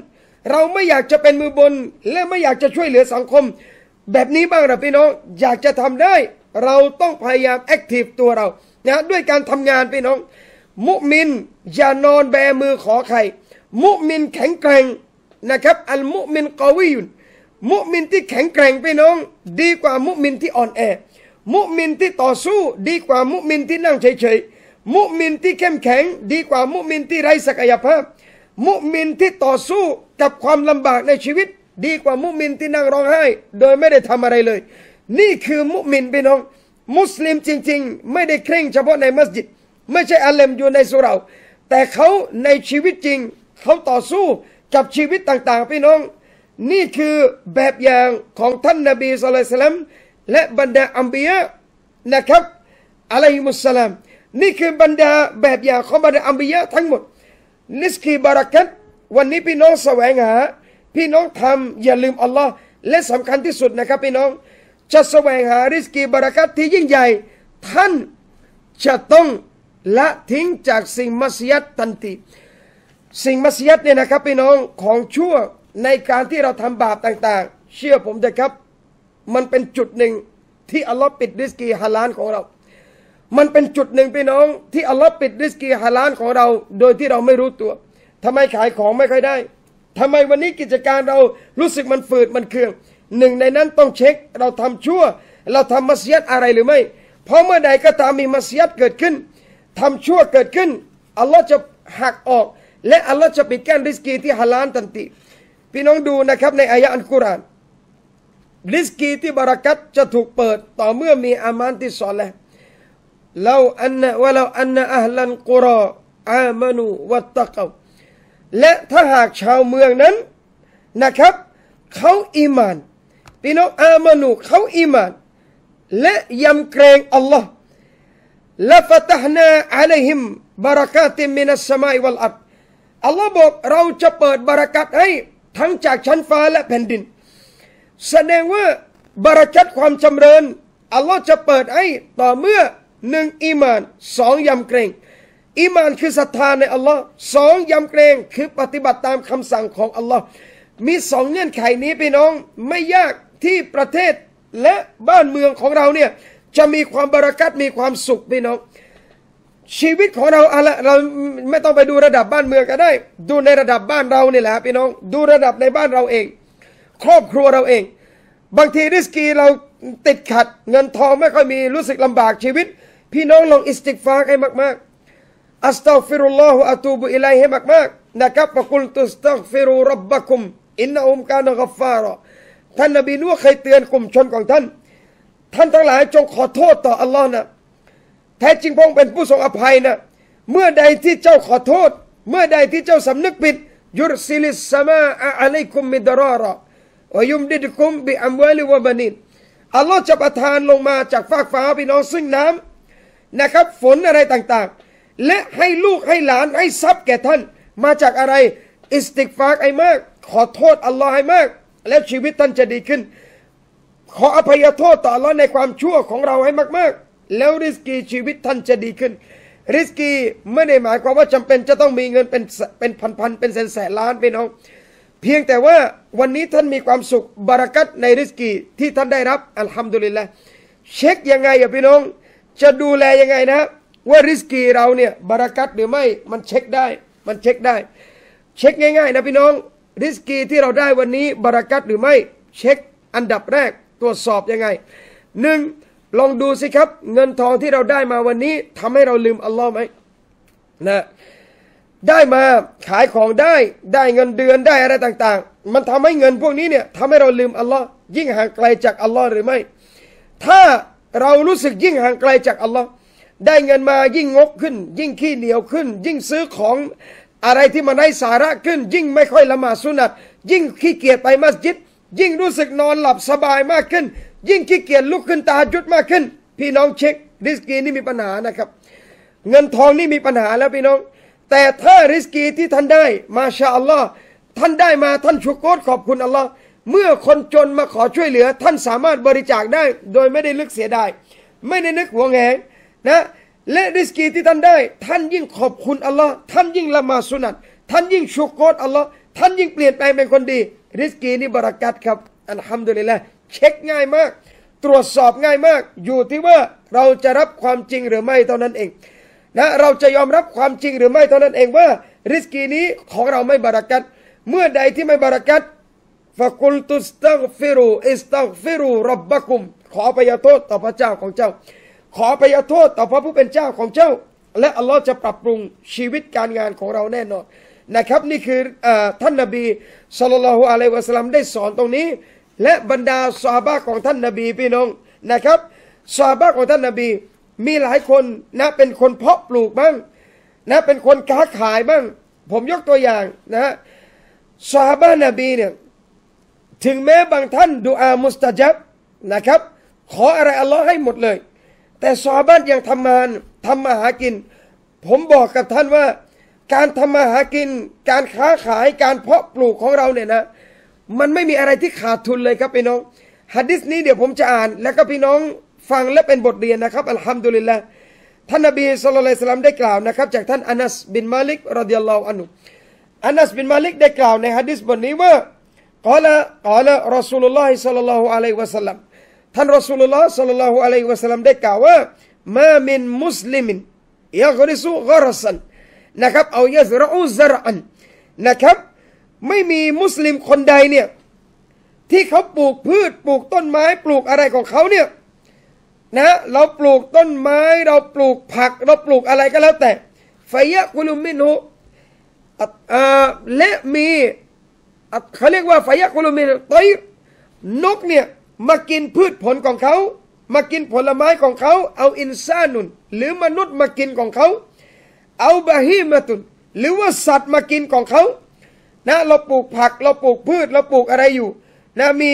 เราไม่อยากจะเป็นมือบนและไม่อยากจะช่วยเหลือสังคมแบบนี้บ้างหรือพี่น้องอยากจะทำได้เราต้องพยายามแอคทีฟตัวเรานะด้วยการทำงานพี่น้องมุมินอย่านอนแบมือขอใครมุมินแข็งแกร่งนะครับ อัลมุมินกอวิยุนมุมินที่แข็งแกร่งพี่น้อง ดีกว่ามุมินที่อ่อนแอ มุมินที่ต่อสู้ดีกว่ามุมินที่นั่งเฉยๆมุมินที่เข้มแข็งดีกว่ามุมินที่ไร้ศักยภาพ มุมินที่ต่อสู้กับความลำบากในชีวิตดีกว่ามุมินที่นั่งร้องไห้ โดยไม่ได้ทำอะไรเลย นี่คือมุมินพี่น้อง มุสลิมจริงๆ ไม่ได้เคร่งเฉพาะในมัสยิดไม่ใช่อาเลมอยู่ในสุเรา แต่เขาในชีวิตจริงเขาต่อสู้กับชีวิตต่างๆพี่น้อง นี่คือแบบอย่างของท่านนบีสุลัยสลัมและบรรดาอัมบียะนะครับอะลัยมุสสลามนี่คือบรรดาแบบอย่างของบรรดาอัมบียะทั้งหมด นิสกีบารักัตวันนี้พี่น้องแสวงหาพี่น้องทำอย่าลืมอัลลอฮ์และสำคัญที่สุดนะครับ พี่น้องจะแสวงหาริสกีบรารักัตที่ยิ่งใหญ่ ท่านจะต้องละทิ้งจากสิ่งมัสยัดทันทีสิ่งมัสยัดเนี่ยนะครับ พี่น้องของชั่วในการที่เราทำบาปต่าง ๆ เชื่อผมเถอะครับ มันเป็นจุดหนึ่งที่อัลลอฮ์ปิดริสกีฮาลานของเรา มันเป็นจุดหนึ่งพี่น้อง ที่อัลลอฮ์ปิดริสกีฮาลานของเรา โดยที่เราไม่รู้ตัวทำไมขายของไม่ค่อยได้ทำไมวันนี้กิจการเรารู้สึกมันฝืดมันเคืองหนึ่งในนั้นต้องเช็คเราทำชั่ว เราทำมัสยิดอะไรหรือไม่ เพราะเมื่อใดก็ตามมีมัสยิดเกิดขึ้น ทำชั่วเกิดขึ้นอัลลอฮ์จะหักออก และอัลลอฮ์จะปิดกั้นริสกีที่ฮาลานตันติพี่น้องดูนะครับในอายะอันกุรานริสกีที่บรารักัตจะถูกเปิดต่อเมื่อมีอามานที่สอนแล้วเราอันนะว่าเราอันนะอัลลันกุรอ อามานูวัตตะกาและถ้าหากชาวเมืองนั้นนะครับ เขาอิมานพี่น้องอามานุเขาอิมาน และยำเกรงอัลลอฮ์ละฟะต์นาอะลัยฮิมบารักาติมินัสสมาอิวัลอัดอัลลอฮ์บอกเราจะเปิดบารากัตให้ ทั้งจากชั้นฟ้าและแผ่นดิน แสดงว่าบารากัตความจำเริญอัลลอฮ์จะเปิดให้ ต่อเมื่อหนึ่งอิมานสองยำเกรงอิมานคือศรัทธาในอัลลอฮ์สองยำเกรงคือปฏิบัติตามคำสั่งของอัลลอฮ์มีสองเงื่อนไขนี้พี่น้องไม่ยากที่ประเทศและบ้านเมืองของเราเนี่ยจะมีความบรารักัตมีความสุขพี่น้อง ชีวิตของเราอะไรเราไม่ต้องไปดูระดับบ้านเมืองก็ได้ ดูในระดับบ้านเรานี่แหละพี่น้อง ดูระดับในบ้านเราเอง ครอบครัวเราเอง บางทีริสกีเราติดขัด เงินทองไม่ค่อยมีรู้สึกลำบากชีวิต พี่น้องลองอิสติกฟาให้มากอัสตัฟิรุลลอฮฺอะตูบุอิไลให้มากๆ นะครับปะกุลตุสตัฟิรุรับบะคุม อินนาอุมกานกัฟฟาระท่านนบีนัวเคยเตือนกลุ่มชนของท่าน ท่านทั้งหลายจงขอโทษต่ออัลลอฮ์นะแท้จริงพระองค์เป็นผู้ทรงอภัยนะเมื่อใดที่เจ้าขอโทษ เมื่อใดที่เจ้าสำนึกผิดยุรซิลิสมาอะลัยคุมมิดรอรอวยุมดิดคุมบิอัมวลิวะบานินอัลลอฮ์จะประทานลงมาจากฟากฟ้าพี่น้องซึ่งน้ำนะครับฝนอะไรต่างๆและให้ลูกให้หลานให้ทรัพย์แก่ท่าน มาจากอะไร อิสติกฟากไอ้มาก ขอโทษอัลลอฮ์ให้มาก แล้วชีวิตท่านจะดีขึ้น ขออภัยโทษต่ออัลลอฮ์ในความชั่วของเราให้มากๆ แล้วริสกีชีวิตท่านจะดีขึ้นริสกีไม่ได้หมายความว่าจำเป็นจะต้องมีเงินเป็นเป็นพันๆเป็นแสนแสนล้านไปน้อง เพียงแต่ว่าวันนี้ท่านมีความสุขบารักัตในริสกีที่ท่านได้รับอัลฮัมดุลิลละเช็คยังไงอย่าไปน้องจะดูแลยังไงนะครับว่าริสกีเราเนี่ยบารักัตหรือไม่ มันเช็คได้ มันเช็คได้ เช็คง่ายๆนะพี่น้อง ริสกีที่เราได้วันนี้บารักัตหรือไม่ เช็คอันดับแรกตรวจสอบยังไง หนึ่งลองดูสิครับเงินทองที่เราได้มาวันนี้ ทำให้เราลืมอัลลอฮ์ไหมนะ ได้มาขายของได้ได้เงินเดือนได้อะไรต่างๆ มันทำให้เงินพวกนี้เนี่ยทำให้เราลืมอัลลอฮ์ยิ่งห่างไกลจากอัลลอฮ์หรือไม่ ถ้าเรารู้สึกยิ่งห่างไกลจากอัลลอฮ์ได้เงินมายิ่งงกขึ้น ยิ่งขี้เหนียวขึ้น ยิ่งซื้อของอะไรที่มันไร้สาระขึ้น ยิ่งไม่ค่อยละหมาดสุนัต ยิ่งขี้เกียจไปมัสยิดยิ่งรู้สึกนอนหลับสบายมากขึ้น ยิ่งขี้เกียจลุกขึ้นตาจุดมากขึ้น พี่น้องเช็คริสกีนี่มีปัญหานะครับ เงินทองนี่มีปัญหาแล้วพี่น้อง แต่ถ้าริสกีที่ท่านได้ มาชาอัลลอฮ์ท่านได้มาท่านชุกโกตขอบคุณอัลลอฮ์เมื่อคนจนมาขอช่วยเหลือ ท่านสามารถบริจาคได้ โดยไม่ได้ลึกเสียดายไม่ได้นึกหวงแหงนะ และริสกีที่ท่านได้ท่านยิ่งขอบคุณอัลลอฮ์ท่านยิ่งละมาสุนัตท่านยิ่งชุกโกตอัลลอฮ์ท่านยิ่งเปลี่ยนแปลงเป็นคนดี ริสกีนี่บรากัดครับอันฮัมดุลิลละเช็คง่ายมาก ตรวจสอบง่ายมาก อยู่ที่ว่าเราจะรับความจริงหรือไม่เท่านั้นเองนะเราจะยอมรับความจริงหรือไม่เท่านั้นเองว่า ริสกีนี้ของเราไม่บรากัดเมื่อใดที่ไม่บรากัดฟะกุลตุสตัฟฟิรูอิสตัฟฟิรูรับบักุม ขอไปัยโทษต่อพระเจ้าของเจ้าขอไปอโทษต่อพระผู้เป็นเจ้าของเจ้า และอัลลอฮ์จะปรับปรุงชีวิตการงานของเราแน่นอนนะครับนี่คืออท่านนบีสุลต่านอะลัยวะสลัมได้สอนตรงนี้ และบรรดาซาบะของท่านนบีพี่น้องนะครับซาบะของท่านนบีมีหลายคนนะเป็นคนเพาะปลูกบ้างนะเป็นคนค้าขายบ้าง ผมยกตัวอย่างนะฮะซาบะนบีเนี่ยถึงแม้บางท่านดูอามุสตาจับนะครับ ขออะไรอัลลอฮ์ให้หมดเลยแต่ซอบ้านยังทำงานทำมาหากิน ผมบอกกับท่านว่าการทำมาหากินการค้าขายการเพาะปลูกของเราเนี่ยนะมันไม่มีอะไรที่ขาดทุนเลยครับพี่น้องฮัดดิษนี้เดี๋ยวผมจะอ่านแล้วก็พี่น้องฟังและเป็นบทเรียนนะครับ อัลฮัมดุลิลละท่านนบีสุลต่านได้กล่าวนะครับ จากท่านอานัสบินมาลิกรดิยัลลอฮุอันุอานัสบินมาลิกได้กล่าวในฮะดิษบทนี้ว่ากล่าวกล่าวรอสูลุลลอฮิสัลลัลลอฮุอะลัยวะสัลลัมท่านรอสูลุลลอฮ์สัลลัลลอฮุอะลัยฮิวะสัลลัมได้กล่าวว่ามามิน มุสลิมินยักริสุกรสันนะครับ เอายะซรอุซรอันนะครับ ไม่มี มุสลิม คนใดเนี่ย ที่เขาปลูกพืชปลูกต้นไม้ ปลูกอะไรของเขาเนี่ยนะเราปลูกต้นไม้ เราปลูกผัก เราปลูกอะไรก็แล้วแต่ไฟยะกุลุมินุและมีเขาเรียกว่าไฟยะกุลุมินตอยนกเนี่ยมากินพืชผลของเขามากินผลไม้ของเขาเอาอินซานุนหรือมนุษย์มากินของเขาเอาบาฮีมาตุนหรือว่าสัตว์มากินของเขานะเราปลูกผัก เราปลูกพืชเราปลูกอะไรอยู่นะมี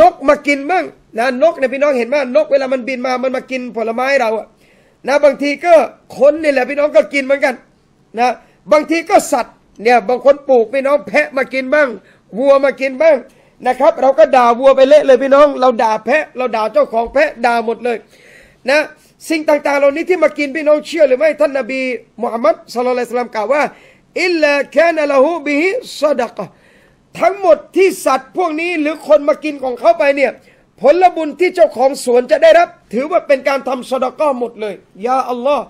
นกมากินบ้างนะนกเนี่ยพี่น้องเห็นไหมนกเวลามันบินมามันมากินผลไม้เราอะนะบางทีก็คนนี่แหละพี่น้องก็กินเหมือนกันนะบางทีก็สัตว์เนี่ยบางคนปลูกพี่น้องแพะมากินบ้างวัวมากินบ้างนะครับ เราก็ด่าวัวไปเละเลยพี่น้องเราด่าแพะเราด่าเจ้าของแพะด่าหมดเลยนะสิ่งต่างๆ เหล่านี้ที่มากินพี่น้องเชื่อหรือไม่ท่านนบีมุฮัมมัดสุลลัลสลามกล่าวว่า อิลลัแค่นละหูบิฮิสดักทั้งหมดที่สัตว์พวกนี้หรือคนมากินของเขาไปเนี่ยผลบุญที่เจ้าของสวนจะได้รับ ถือว่าเป็นการทำสดก้อหมดเลยยาอัลลอฮ์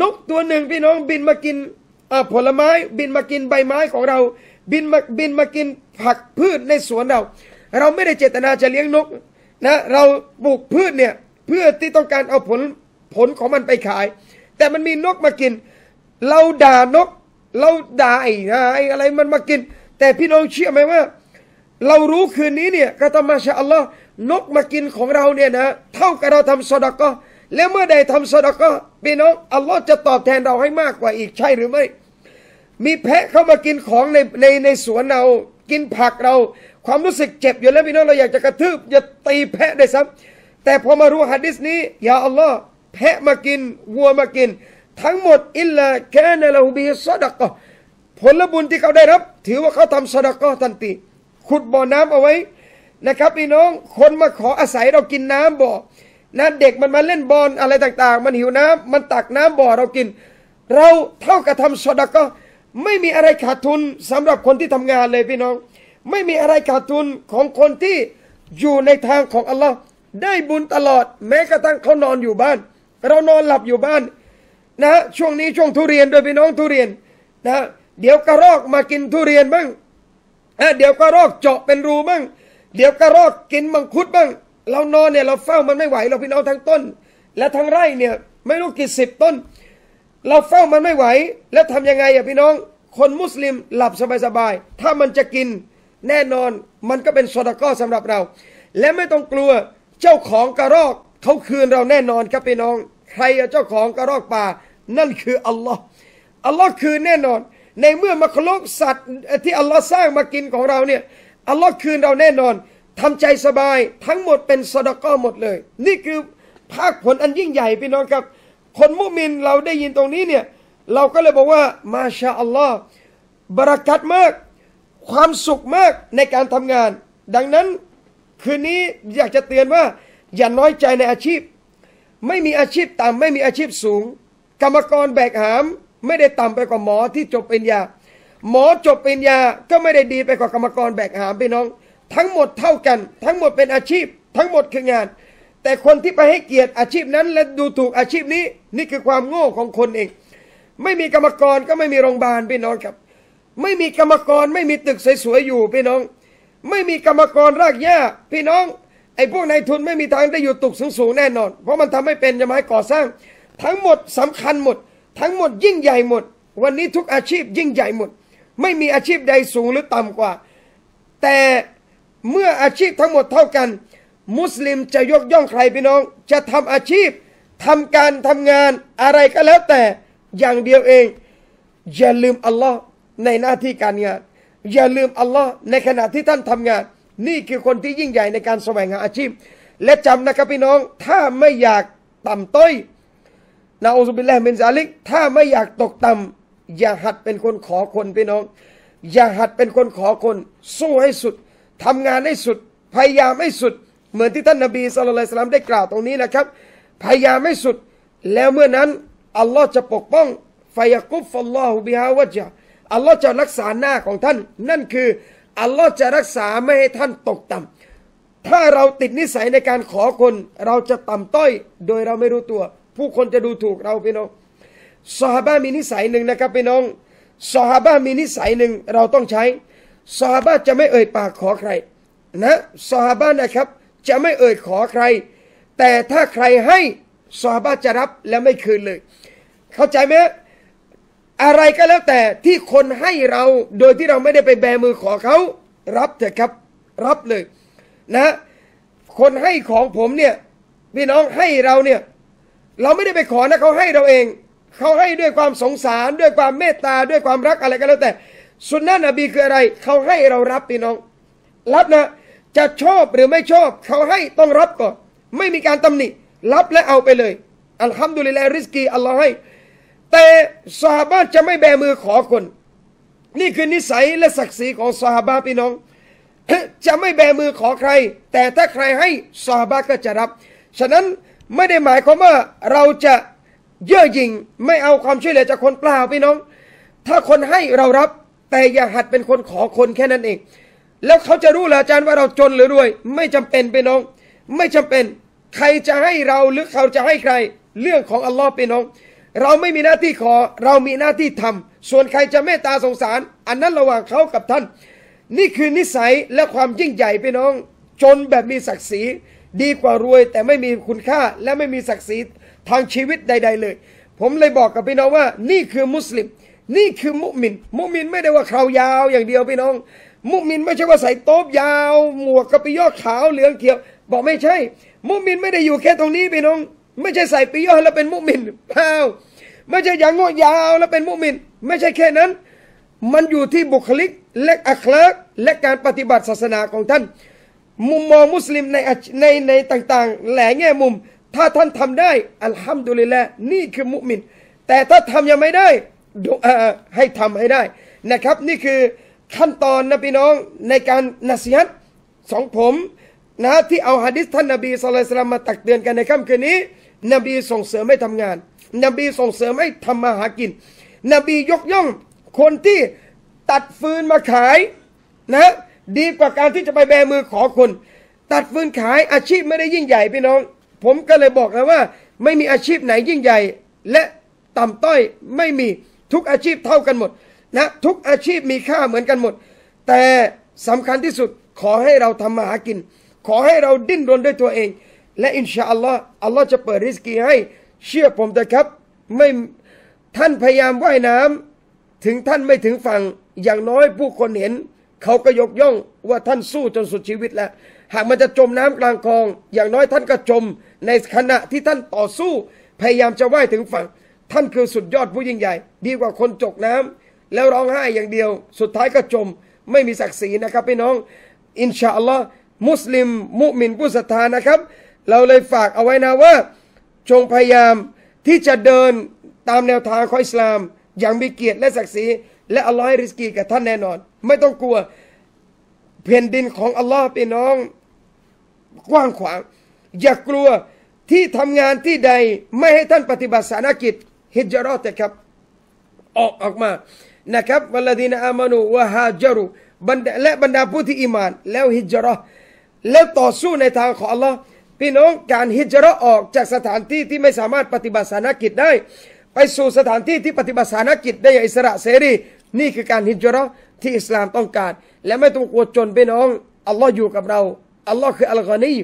นกตัวหนึ่งพี่น้องบินมากินผลไม้บินมากินใบไม้ของเราบินมาบินมากินผักพืชในสวนเรา เราไม่ได้เจตนาจะเลี้ยงนกนะเราปลูกพืชเนี่ยเพื่อที่ต้องการเอาผลผลของมันไปขาย แต่มันมีนกมากิน เราด่านก เราด่าไอ้อะไรมันมากิน แต่พี่น้องเชื่อไหมว่า เรารู้คืนนี้เนี่ยกระ้ำมาชาอัลลอฮ์นกมากินของเราเนี่ยนะเท่ากับเราทำสดก็แล้วเมื่อใดทำสดก็พี่น้องอัลลอฮ์จะตอบแทนเราให้มากกว่าอีกใช่หรือไม่ มีแพะเข้ามากินของในในในสวนเรากินผักเรา ความรู้สึกเจ็บอยู่แล้วพี่น้องเราอยากจะกระทืบ อยากตีแพะได้ซ้าแต่พอมารู้ฮะดิษนี้ อย่าอัลลอฮ์แพะมากินวัวมากิน ทั้งหมดอิลลาแค่ในลาฮูบีสดักก็ผลบุญที่เขาได้รับ ถือว่าเขาทำสดักก็ทันตีขุดบ่อน้ำเอาไว้นะครับพี่น้องคนมาขออาศัยเรากินน้ำบ่อนะเด็กมันมาเล่นบอลอะไรต่าง ๆ มันหิวน้ำ มันตักน้ำบ่อเรากิน เราเท่ากับทำสดักก็ไม่มีอะไรขาดทุนสำหรับคนที่ทำงานเลยพี่น้อง ไม่มีอะไรขาดทุนของคนที่อยู่ในทางของอัลลอฮ์ได้บุญตลอดแม้กระทั่งเขานอนอยู่บ้าน เรานอนหลับอยู่บ้านนะช่วงนี้ช่วงทุเรียนโดยพี่น้องทุเรียนนะเดี๋ยวกระรอกมากินทุเรียนบ้างเดี๋ยวกระรอกเจาะเป็นรูบ้าง เดี๋ยวกระรอกกินมังคุดบ้าง เรานอนเนี่ยเราเฝ้ามันไม่ไหว เราพี่น้องทั้งต้น และทั้งไร่เนี่ยไม่รู้กี่สิบต้นเราเฝ้ามันไม่ไหวแล้วทำยังไงอ่ะพี่น้องคนมุสลิมหลับสบายๆถ้ามันจะกินแน่นอนมันก็เป็นสดก้อสำหรับเรา และไม่ต้องกลัวเจ้าของกระรอก เขาคืนเราแน่นอนครับพี่น้อง ใครเจ้าของกระรอกป่า นั่นคือ อัลลอฮ์อัลลอฮ์คืนแน่นอน ในเมื่อมาคลุกสัตว์ ที่อัลลอฮ์สร้างมากินของเราเนี่ย อัลลอฮ์คืนเราแน่นอน ทำใจสบายทั้งหมดเป็นสดก้อหมดเลย นี่คือภาคผลอันยิ่งใหญ่พี่น้องครับคนมุมินเราได้ยินตรงนี้เนี่ย เราก็เลยบอกว่ามาชาอัลลอฮ์บรักัดมากความสุขมากในการทำงาน ดังนั้นคืนนี้อยากจะเตือนว่า อย่าน้อยใจในอาชีพ ไม่มีอาชีพต่ำไม่มีอาชีพสูงกรรมกรแบกหามไม่ได้ต่ำไปกว่าหมอที่จบปริญญาหมอจบปริญญาก็ไม่ได้ดีไปกว่ากรรมกรแบกหามพี่น้อง ทั้งหมดเท่ากันทั้งหมดเป็นอาชีพ ทั้งหมดคืองานแต่คนที่ไปให้เกียรติอาชีพนั้น และดูถูกอาชีพนี้นี่คือความโง่ของคนเอง ไม่มีกรรมกรก็ไม่มีโรงพยาบาลพี่น้องครับ ไม่มีกรรมกรไม่มีตึกสวยๆอยู่พี่น้อง ไม่มีกรรมกรรากหญ้าพี่น้อง ไอ้พวกนายทุนไม่มีทางได้อยู่ตึกสูงๆแน่นอนเพราะมันทำให้เป็นจะมาก่อสร้าง ทั้งหมดสำคัญหมด ทั้งหมดยิ่งใหญ่หมด วันนี้ทุกอาชีพยิ่งใหญ่หมด ไม่มีอาชีพใดสูงหรือต่ำกว่า แต่เมื่ออาชีพทั้งหมดเท่ากันมุสลิมจะยกย่องใครพี่น้อง จะทำอาชีพ ทำการทำงานอะไรก็แล้วแต่ อย่างเดียวเอง อย่าลืมอัลลอฮ์ในหน้าที่การงาน อย่าลืมอัลลอฮ์ในขณะที่ท่านทำงาน นี่คือคนที่ยิ่งใหญ่ในการแสวงหาอาชีพ และจำนะครับพี่น้อง ถ้าไม่อยากต่ำต้อยนาอุสบิลลห์มินซาลิก ถ้าไม่อยากตกต่ำ อย่าหัดเป็นคนขอคนพี่น้อง อย่าหัดเป็นคนขอคน สู้ให้สุด ทำงานให้สุด พยายามให้สุดเหมือนที่ท่านนบีสุลต่านสลามได้กล่าวตรงนี้นะครับ พยายามไม่สุด แล้วเมื่อนั้นอัลลอฮ์จะปกป้องไฟยกุฟฟัลลอฮุบิฮาวะจาอัลลอฮ์จะรักษาหน้าของท่านนั่นคือ อัลลอฮ์จะรักษาไม่ให้ท่านตกต่ำ ถ้าเราติดนิสัยในการขอคน เราจะต่ำต้อย โดยเราไม่รู้ตัว ผู้คนจะดูถูกเราพี่น้องสหบยมีนิสัยหนึ่งนะครับพี่น้องสหบยมีนิสัยหนึ่งเราต้องใช้สหบยจะไม่เอ่ยปากขอใครนะสหบยนะครับจะไม่เอ่ยขอใคร แต่ถ้าใครให้ซอฮาบะจะรับและไม่คืนเลย เข้าใจไหมอะไรก็แล้วแต่ที่คนให้เราโดยที่เราไม่ได้ไปแบมือขอเขารับเถอะครับรับเลย นะ คนให้ของผมเนี่ยพี่น้องให้เราเนี่ยเราไม่ได้ไปขอนะเขาให้เราเองเขาให้ด้วยความสงสาร ด้วยความเมตตา ด้วยความรักอะไรก็แล้วแต่สุนนะนบีคืออะไรเขาให้เรารับพี่น้องรับนะจะชอบหรือไม่ชอบเขาให้ต้องรับก่อนไม่มีการตำหนิ รับและเอาไปเลย อัลฮัมดุลิลลาริสกีอัลลอฮ์ให้ แต่ซาบ้าจะไม่แบมือขอคน นี่คือนิสัยและศักดิ์ศรีของซาบ้าพี่น้อง จะไม่แบมือขอใคร แต่ถ้าใครให้ซาบ้าก็จะรับฉะนั้นไม่ได้หมายความว่าเราจะเย่อหยิ่งไม่เอาความช่วยเหลือจากคนเปล่าพี่น้อง ถ้าคนให้เรารับ แต่อย่าหัดเป็นคนขอคนแค่นั้นเองแล้วเขาจะรู้เหรออาจารย์ว่าเราจนหรือรวย ไม่จำเป็นไปน้อง ไม่จำเป็นใครจะให้เราหรือเขาจะให้ใคร เรื่องของอัลลอฮ์ไปน้อง เราไม่มีหน้าที่ขอเรามีหน้าที่ทำ ส่วนใครจะเมตตาสงสาร อันนั้นระหว่างเขากับท่าน นี่คือนิสัยและความยิ่งใหญ่ไปน้อง จนแบบมีศักดิ์ศรีดีกว่ารวย แต่ไม่มีคุณค่าและไม่มีศักดิ์ศรีทางชีวิตใด ๆ เลย ผมเลยบอกกับพี่น้องว่า นี่คือมุสลิม นี่คือมุมินมุมินไม่ได้ว่าเขายาวอย่างเดียวพี่น้องมุมินไม่ใช่ว่าใส่โต๊บยาวหมวกกระปิยอขาวเหลืองเขียวบอกไม่ใช่ มุมินไม่ได้อยู่แค่ตรงนี้พี่น้อง ไม่ใช่ใส่ปิยอแล้วเป็นมุมินเปล่าไม่ใช่อย่างงอยาวแล้วเป็นมุมิน ไม่ใช่แค่นั้น มันอยู่ที่บุคลิกและอัคลักและการปฏิบัติศาสนาของท่าน มุมมองมุสลิมในในในต่างๆ แหล่แง่มุม ถ้าท่านทำได้อัลฮัมดุลิลละนี่คือมุมิน แต่ถ้าทำยังไม่ได้ให้ทำให้ได้นะครับนี่คือขั้นตอนนะพี่น้องในการนัสยัตสองผมนะที่เอาฮะดิษท่านนบีสุลัยสลามมาตักเตือนกันในค่ำคืนนี้ นบีส่งเสริมให้ทำงาน นบีส่งเสริมให้ทำมาหากิน นบียกย่องคนที่ตัดฟืนมาขายนะดีกว่าการที่จะไปแบมือขอคน ตัดฟืนขายอาชีพไม่ได้ยิ่งใหญ่พี่น้อง ผมก็เลยบอกนะว่า ไม่มีอาชีพไหนยิ่งใหญ่ และต่ำต้อยไม่มีทุกอาชีพเท่ากันหมดนะทุกอาชีพมีค่าเหมือนกันหมด แต่สำคัญที่สุดขอให้เราทำมาหากิน ขอให้เราดิ้นรนด้วยตัวเอง และอินชาอัลลอฮ์อัลลอฮ์จะเปิดริสกีให้เชื่อผมเถอะครับ ไม่ท่านพยายามว่ายน้ำถึงท่านไม่ถึงฝั่ง อย่างน้อยผู้คนเห็น เขาก็ยกย่องว่าท่านสู้จนสุดชีวิตแล้ว หากมันจะจมน้ำกลางคลอง อย่างน้อยท่านก็จมในขณะที่ท่านต่อสู้ พยายามจะว่ายถึงฝั่ง ท่านคือสุดยอดผู้ยิ่งใหญ่ ดีกว่าคนจกน้ำแล้วร้องไห้อย่างเดียว สุดท้ายก็จมไม่มีศักดิ์ศรีนะครับพี่น้องอินชาอัลลอฮ์มุสลิม มุมินผู้ศรัทธานะครับ เราเลยฝากเอาไว้นะว่าจงพยายามที่จะเดินตามแนวทางของอิสลาม อย่างมีเกียรติและศักดิ์ศรีและอัลลอฮ์ให้ริสกีกับท่านแน่นอน ไม่ต้องกลัวแผ่นดินของอัลลอฮ์พี่น้องกว้างขวางอย่ากลัวที่ทำงานที่ใดไม่ให้ท่านปฏิบัติสานกิจฮิจรอดนะครับออกออกมานะครับวัลดีนอามานูวะฮาจารุบและบรรดาผู้ที่อิมาน แล้วฮิจรอแล้วต่อสู้ในทางของอัลลอฮ์พี่น้องการฮิจรอออกจากสถานที่ที่ไม่สามารถปฏิบัติศาสนกิจได้ ไปสู่สถานที่ที่ปฏิบัติศาสนกิจได้อย่างอิสระเสรีนี่คือการฮิจรอที่อิสลามต้องการ และไม่ต้องกลัวจนพี่น้องอัลลอฮ์อยู่กับเราอัลลอฮ์คืออัลกอนี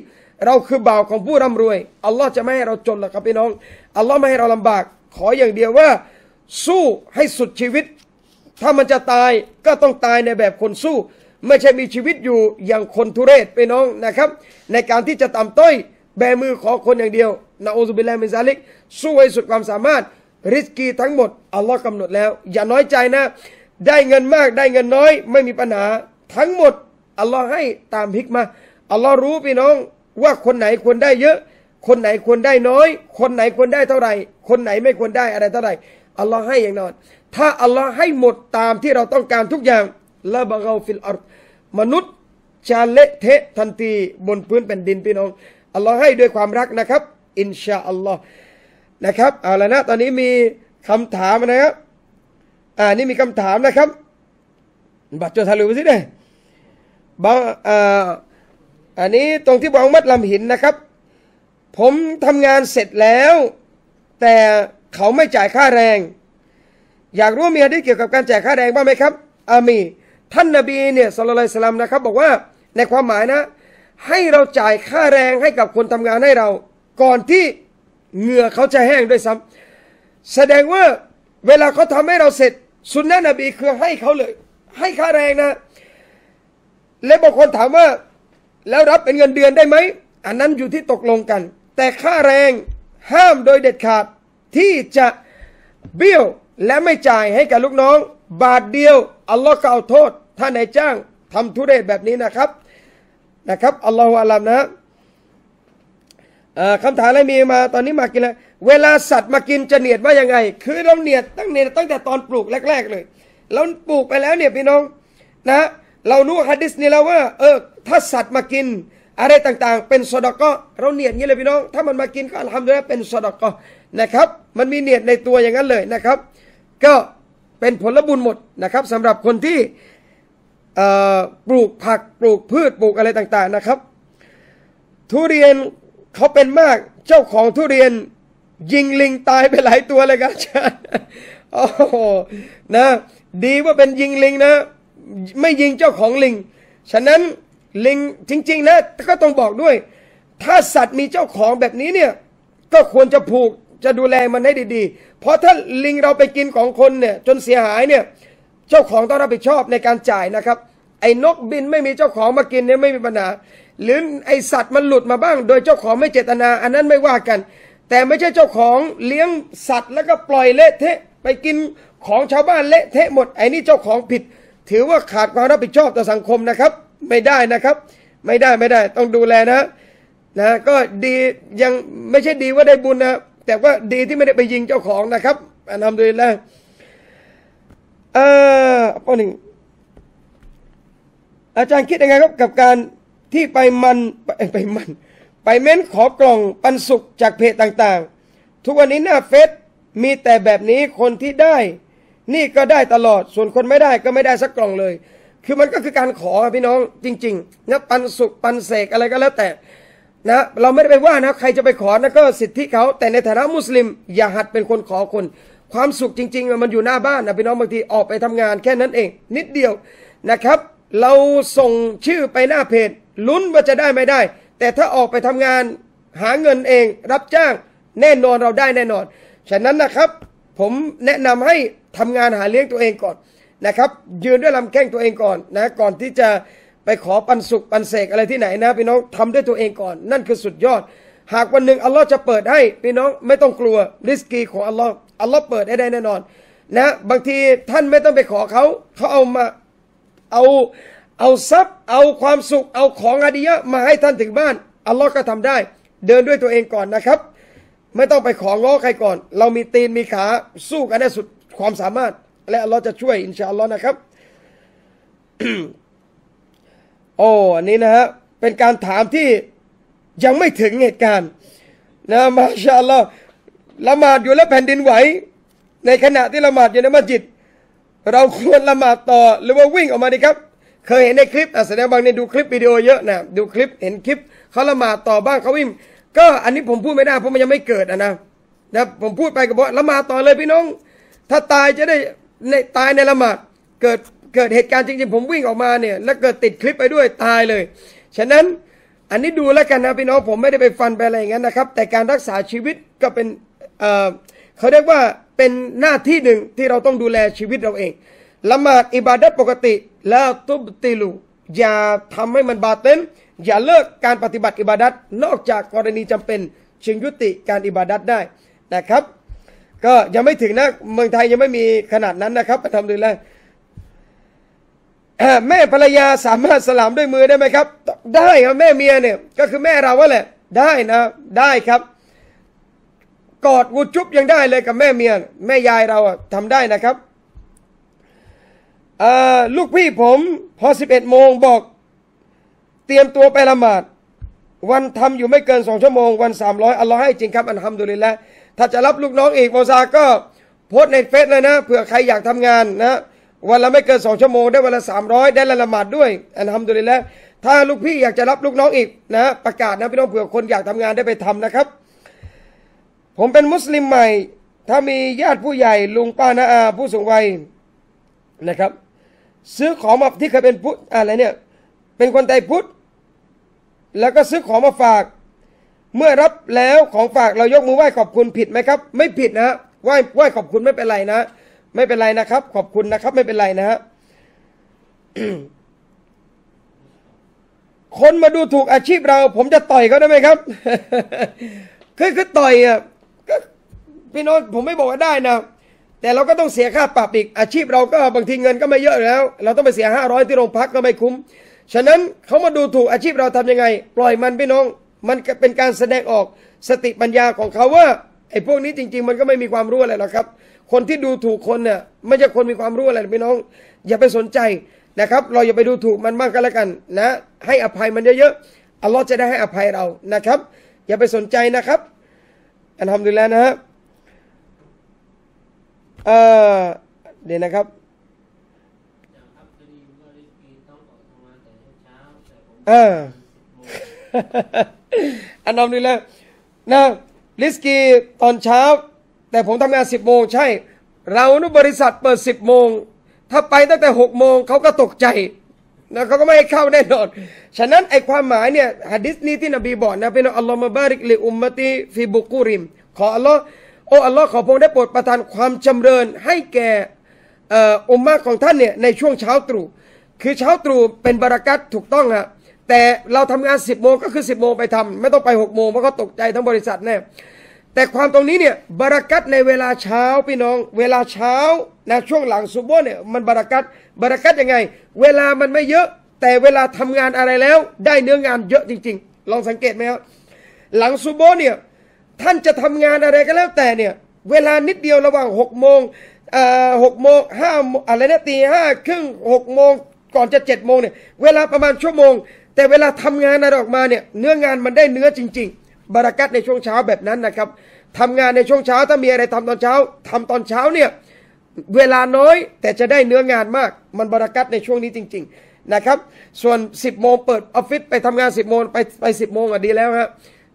เราคือบ่าวของผู้ร่ำรวยอัลลอฮ์จะไม่ให้เราจนหรอกครับพี่น้อง อัลลอฮ์ไม่ให้เราลำบาก ขออย่างเดียวว่าสู้ให้สุดชีวิตถ้ามันจะตายก็ต้องตายในแบบคนสู้ ไม่ใช่มีชีวิตอยู่อย่างคนทุเรศไปน้องนะครับ ในการที่จะต่ำต้อยแบมือขอคนอย่างเดียวนาอูซุบิลลมิซาลิกสู้ให้สุดความสามารถริสกีทั้งหมด อัลลอฮ์กำหนดแล้วอย่าน้อยใจนะ ได้เงินมากได้เงินน้อยไม่มีปัญหา ทั้งหมดอัลลอฮ์ให้ตามพิกมา อัลลอฮ์รู้พี่น้องว่าคนไหนควรได้เยอะ คนไหนควรได้น้อย คนไหนควรได้เท่าไหร่คนไหนไม่ควรได้อะไรเท่าไหร่อัลลอฮ์ให้อย่างนอนถ้าอัลลอฮ์ให้หมดตามที่เราต้องการทุกอย่างละบะเราฟิลอัลมนุษย์จะเละเทะทันที บนพื้นแผ่นดินพี่น้องอัลลอฮ์ให้ด้วยความรักนะครับ อินชาอัลลอฮ์นะครับเอาละนะตอนนี้มีคำถามนะครับ อ่า นี่มีคำถามนะครับ บัตรจดทะลุสิเนี่ยบางอ่าอันนี้ตรงที่บองมัดลำหินนะครับ ผมทำงานเสร็จแล้ว แต่เขาไม่จ่ายค่าแรงอยากรู้มีอะไรเกี่ยวกับการแจกค่าแรงบ้างไหมครับ อามี ท่านนบีเนี่ยสุลตยสลัมนะครับบอกว่าในความหมายนะให้เราจ่ายค่าแรงให้กับคนทำงานให้เรา ก่อนที่เหงื่อเขาจะแห้งด้วยซ้ำแสดงว่าเวลาเขาทำให้เราเสร็จสุนนะนบีคือให้เขาเลย ให้ค่าแรงนะ และบางคนถามว่าแล้วรับเป็นเงินเดือนได้ไหมอันนั้นอยู่ที่ตกลงกัน แต่ค่าแรงห้ามโดยเด็ดขาดที่จะเบี้ยวและไม่จ่ายให้กับลูกน้อง บาทเดียวอัลลอฮ์ก็เอาโทษถ้านายจ้างทำทุเรศแบบนี้นะครับนะครับอัลลอฮฺอัลลอฮ์นะคำถามอะไรมีมาตอนนี้มากินแล้วเวลาสัตว์มากินจะเนียดว่ายังไง คือเราเนียดตั้งเนียดตั้งแต่ตอนปลูกแรกๆเลยแล้วปลูกไปแล้วเนี่ยพี่น้อง นะ เรารู้ฮะดิษนี่แล้วว่าเออถ้าสัตว์มากินอะไรต่างๆ เป็นสดอกก็เราเนียดงี้เลยพี่น้อง ถ้ามันมากินก็ทำด้วยเป็นสดอก็นะครับ มันมีเนียดในตัวอย่างนั้นเลยนะครับก็เป็นผลบุญหมดนะครับสำหรับคนที่ปลูกผักปลูกพืชปลูกอะไรต่างๆ นะครับ ทุเรียนเขาเป็นมากเจ้าของทุเรียนยิงลิงตายไปหลายตัวเลยครับโอ้โหนะดีว่าเป็นยิงลิงนะไม่ยิงเจ้าของลิง ฉะนั้นลิงจริงๆนะก็ต้องบอกด้วย ถ้าสัตว์มีเจ้าของแบบนี้เนี่ยก็ควรจะผูกจะดูแลมันให้ดีๆเพราะถ้าลิงเราไปกินของคนเนี่ยจนเสียหายเนี่ย เจ้าของต้องรับผิดชอบในการจ่ายนะครับ ไอ้นกบินไม่มีเจ้าของมากินเนี่ยไม่มีปัญหา หรือไอสัตว์มันหลุดมาบ้าง โดยเจ้าของไม่เจตนาอันนั้นไม่ว่ากัน แต่ไม่ใช่เจ้าของเลี้ยงสัตว์ แล้วก็ปล่อยเละเทะไปกินของชาวบ้านเละเทะหมดไอ้นี่เจ้าของผิด ถือว่าขาดความรับผิดชอบต่อสังคมนะครับ ไม่ได้นะครับ ไม่ได้ไม่ได้ต้องดูแลนะนะ ก็ดียังไม่ใช่ดีว่าได้บุญนะแต่ว่าดีที่ไม่ได้ไปยิงเจ้าของนะครับอันทำโดยแล้วเอ่อข้อหนึ่งอาจารย์คิดยังไงครับกับการที่ไปมัน ไปมัน ไปเม้นขอกล่องปันสุกจากเพจต่างๆ ทุกวันนี้หน้าเฟซมีแต่แบบนี้คนที่ได้ นี่ก็ได้ตลอด ส่วนคนไม่ได้ก็ไม่ได้สักกล่องเลย คือมันก็คือการขอพี่น้องจริงๆนะปันสุกปันเสกอะไรก็แล้วแต่นะเราไม่ได้ไปว่านะใครจะไปขอนะก็สิทธิเขาแต่ในฐานะมุสลิม อย่าหัดเป็นคนขอคนความสุขจริงๆ มันอยู่หน้าบ้านนะพี่น้องบางทีออกไปทำงานแค่นั้นเอง นิดเดียวนะครับ เราส่งชื่อไปหน้าเพจลุ้นว่าจะได้ไม่ได้ แต่ถ้าออกไปทำงานหาเงินเองรับจ้างแน่นอนเราได้แน่นอนฉะนั้นนะครับผมแนะนำให้ทำงานหาเลี้ยงตัวเองก่อนนะครับ ยืนด้วยลำแข้งตัวเองก่อนนะก่อนที่จะไปขอปันสุขปันเสกอะไรที่ไหนนะพี่น้องทำด้วยตัวเองก่อน นั่นคือสุดยอด หากวันหนึ่งอัลลอฮ์จะเปิดให้พี่น้อง ไม่ต้องกลัวริสกี ของอัลลอฮ์อัลลอฮ์เปิดได้แน่นอน นะ บางทีท่านไม่ต้องไปขอเขาเขาเอามาเอาเอาทรัพย์ เอาความสุข เอาของอาดียะมาให้ท่านถึงบ้าน อัลลอฮ์ก็ทำได้ เดินด้วยตัวเองก่อนนะครับ ไม่ต้องไปของ้อใครก่อน เรามีตีนมีขาสู้กันได้สุดความสามารถ และอัลลอฮ์จะช่วยอินชาอัลลอฮ์นะครับโอ้อันนี้นะฮะ เป็นการถามที่ยังไม่ถึงเหตุการณ์นะ มาชาลาละหมาดอยู่แล้วแผ่นดินไหว ในขณะที่ละหมาดอยู่ในมัสยิด เราควรละหมาดต่อหรือว่าวิ่งออกมาดีครับ เคยเห็นในคลิปอ่ะแสดงบางเนี่ยดูคลิปวิดีโอเยอะนะดูคลิปเห็นคลิปเขาละหมาดต่อบ้างเขาวิ่ง ก็อันนี้ผมพูดไม่ได้เพราะมันยังไม่เกิดนะ นะผมพูดไปก็บอกละหมาดต่อเลยพี่น้อง ถ้าตายจะได้ในตายในละหมาดเกิดเกิดเหตุการณ์จริงๆ ผมวิ่งออกมาเนี่ยแล้วเกิดติดคลิปไปด้วยตายเลยฉะนั้นอันนี้ดูแล้วกันนะพี่น้องผมไม่ได้ไปฟันไปอะไรอย่างนั้นนะครับ แต่การรักษาชีวิตก็เป็นเเขาเรียกว่าเป็นหน้าที่หนึ่งที่เราต้องดูแลชีวิตเราเองละหมาดอิบาดัตปกติแล้วตุบติลู อย่าทำให้มันบาเต็มอย่าเลิกการปฏิบัติอิบาดัตนอกจากกรณีจำเป็นชิงยุติการอิบาดัตได้นะครับ ก็ยังไม่ถึงนะ เมืองไทยยังไม่มีขนาดนั้นนะครับทำดูแล้วแม่ภรรยาสามารถสลามด้วยมือได้ไหมครับ ได้ครับแม่เมียเนี่ยก็คือแม่เราว่าแหละได้นะ ได้ครับ กอดวูจุ๊บยังได้เลยกับแม่เมียแม่ยายเราทำได้นะครับลูกพี่ผม พอ 11โมงบอก เตรียมตัวไปละหมาดวันทำอยู่ไม่เกินสองชั่วโมง วัน 300อัลลอฮ์ให้จริงครับ อันทำดเลยแล้วถ้าจะรับลูกน้องอีกโมซาก็โพสในเฟซเลยนะเผื่อใครอยากทำงานนะวันละไม่เกินสองชั่วโมงได้วันละสามร้อยได้ละละหมาดด้วย อันทำดูเลยแล้วถ้าลูกพี่อยากจะรับลูกน้องอีกนะประกาศนะพี่น้องเผื่อคนอยากทำงานได้ไปทำนะครับ ผมเป็นมุสลิมใหม่ ถ้ามีญาติผู้ใหญ่ ลุงป้านาอาผู้สูงวัยนะครับ ซื้อของมาที่เคยเป็นพุทธอะไรเนี่ยเป็นคนไทยพุทธแล้วก็ซื้อของมาฝากเมื่อรับแล้วของฝากเรายกมือไหว้ขอบคุณผิดไหมครับไม่ผิดนะไหว้ไหว้ขอบคุณไม่เป็นไรนะไม่เป็นไรนะครับขอบคุณนะครับไม่เป็นไรนะฮะคนมาดูถูกอาชีพเรา ผมจะต่อยเขาได้ไหมครับ คือคือต่อยอ่ะพี่น้อง ผมไม่บอกว่าได้นะแต่เราก็ต้องเสียค่าปรับอีก อาชีพเราก็บางทีเงินก็ไม่เยอะแล้ว เราต้องไปเสียห้าร้อยที่โรงพักก็ไม่คุ้มฉะนั้นเขามาดูถูกอาชีพเราทํำยังไง ปล่อยมันพี่น้อง มันเป็นการแสดงออก สติปัญญาของเขาว่าไอ้พวกนี้จริงๆ มันก็ไม่มีความรู้อะไรหรอกครับคนที่ดูถูกคนเนี่ยไม่ใช่คนมีความรู้อะไรพี่น้อง อย่าไปสนใจนะครับ เราอย่าไปดูถูกมันมากก็แล้วกันนะให้อภัยมันเยอะๆอัลลอฮ์จะได้ให้อภัยเรานะครับ อย่าไปสนใจนะครับ อันทำดูแล้วนะฮะเออเดี๋ยวนะครับเอออันทำดูแล้วนะลิสกีตอนเช้าแต่ผมทำงานสิบโมงใช่ เรานบริษัทเปิดสิบโมง ถ้าไปตั้งแต่หกโมง เขาก็ตกใจนะเขาก็ไม่ให้เข้าแน่นอน ฉะนั้น ไอความหมายเนี่ยฮะดิษนี้ที่นบีบอกนะเป็นอัลลอฮ์มาบาริกลิอุมมติฟิบุกูริมขออัลลอฮ์โออัลลอฮ์ขอพงได้โปรดประทานความจำเริญให้แก่อุมมะของท่านเนี่ยในช่วงเช้าตรู่คือเช้าตรู่เป็นบรารักัตถูกต้องฮะแต่เราทำงาน 10บโมงก็คือ 10บโมงไปทำ ไม่ต้องไป6กโมงเพราะเขาตกใจทั้งบริษัทแน่แต่ความตรงนี้เนี่ยบารักัตในเวลาเช้าพี่น้อง เวลาเช้านะช่วงหลังซุบโบเนี่ยมันบารักัตบารักัตยังไง เวลา มันไม่เยอะแต่เวลาทำงานอะไรแล้วได้เนื้องานเยอะจริง ๆ ลองสังเกตไหมครับหลังซุบโบเนี่ยท่านจะทำงานอะไรก็แล้วแต่เนี่ยเวลานิดเดียวระหว่าง6กโมงหกโมงห้าอะไรนะตีห้าครึ่งหกโมงก่อนจะเจ็ดโมงเนี่ยเวลาประมาณชั่วโมงแต่เวลาทำงาน อะไรออกมาเนี่ยเนื้องานมันได้เนื้อจริง ๆบารักัตในช่วงเช้าแบบนั้นนะครับ ทำงานในช่วงเช้าถ้ามีอะไรทำตอนเช้า ทำตอนเช้าเนี่ย เวลาน้อยแต่จะได้เนื้องานมาก มันบารักัตในช่วงนี้จริงๆ นะครับ ส่วน 10 โมงเปิดออฟฟิศไปทำงาน 10 โมงไปไปสิบโมงอ่ะดีแล้วฮะ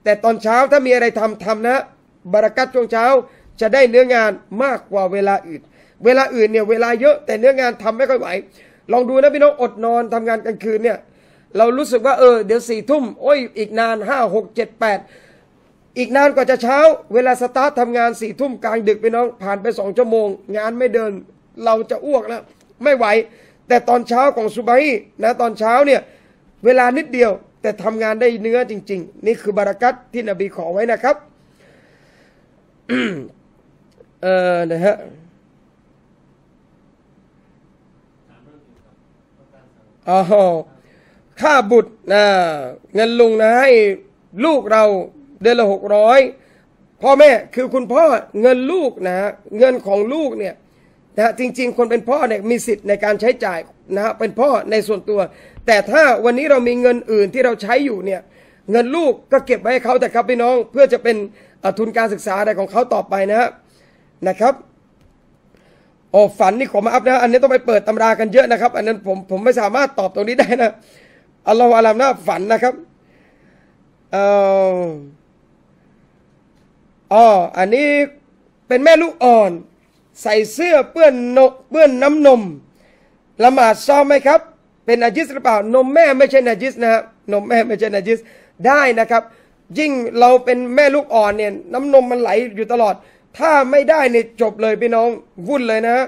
แต่ตอนเช้าถ้ามีอะไรทำทำนะ บารักัตช่วงเช้าจะได้เนื้องานมากกว่าเวลาอื่น เวลาอื่นเนี่ยเวลาเยอะแต่เนื้องานทำไม่ค่อยไหว ลองดูนะพี่น้องอดนอนทำงานกลางคืนเนี่ย เรารู้สึกว่าเออเดี๋ยวสี่ทุ่มโอ้ยอีกนานห้าหกเจ็ดแปดอีกนานกว่าจะเช้า เวลาสตาร์ททำงานสี่ทุ่มกลางดึกไปน้องผ่านไปสองชั่วโมง งานไม่เดินเราจะอ้วกแล้ว ไม่ไหว แต่ตอนเช้าของสุบัยนะ ตอนเช้าเนี่ย เวลานิดเดียว แต่ทำงานได้เนื้อจริง ๆ นี่คือบารักัตที่นบีขอไว้นะครับเออนะฮะอ๋อค่าบุตรนะเงินลุงนะ ให้ลูกเราเดือนละหกร้อยพ่อแม่ คือคุณพ่อเงินลูกนะเงินของลูกเนี่ย นะจริงๆ คนเป็นพ่อเนี่ย มีสิทธิ์ในการใช้จ่ายนะฮะเป็นพ่อในส่วนตัว แต่ถ้าวันนี้เรามีเงินอื่นที่เราใช้อยู่เนี่ย เงินลูกก็เก็บไว้ให้เขาแต่ครับพี่น้องเพื่อจะเป็นทุนการศึกษาอะไรของเขาต่อไปนะฮะนะครับโอ้ฝันนี่ขอมาอัพนะอันนี้ต้องไปเปิดตำรากันเยอะนะครับ อันนั้นผมผมไม่สามารถตอบตรงนี้ได้นะอัลลอฮฺอาลามนะฝันนะครับเอ่ออ๋อ อันนี้เป็นแม่ลูกอ่อน ใส่เสื้อ เปื้อนนกเปื้อนน้ำนมละหมาดซ้อมไหมครับ เป็นอาจิสหรือเปล่า นมแม่ไม่ใช่นาจิสนะครับนมแม่ไม่ใช่นาจิสได้นะครับ ยิ่งเราเป็นแม่ลูกอ่อนเนี่ยน้ำนมมันไหลอยู่ตลอด ถ้าไม่ได้เนี่ยจบเลยพี่น้องวุ่นเลยนะฮะ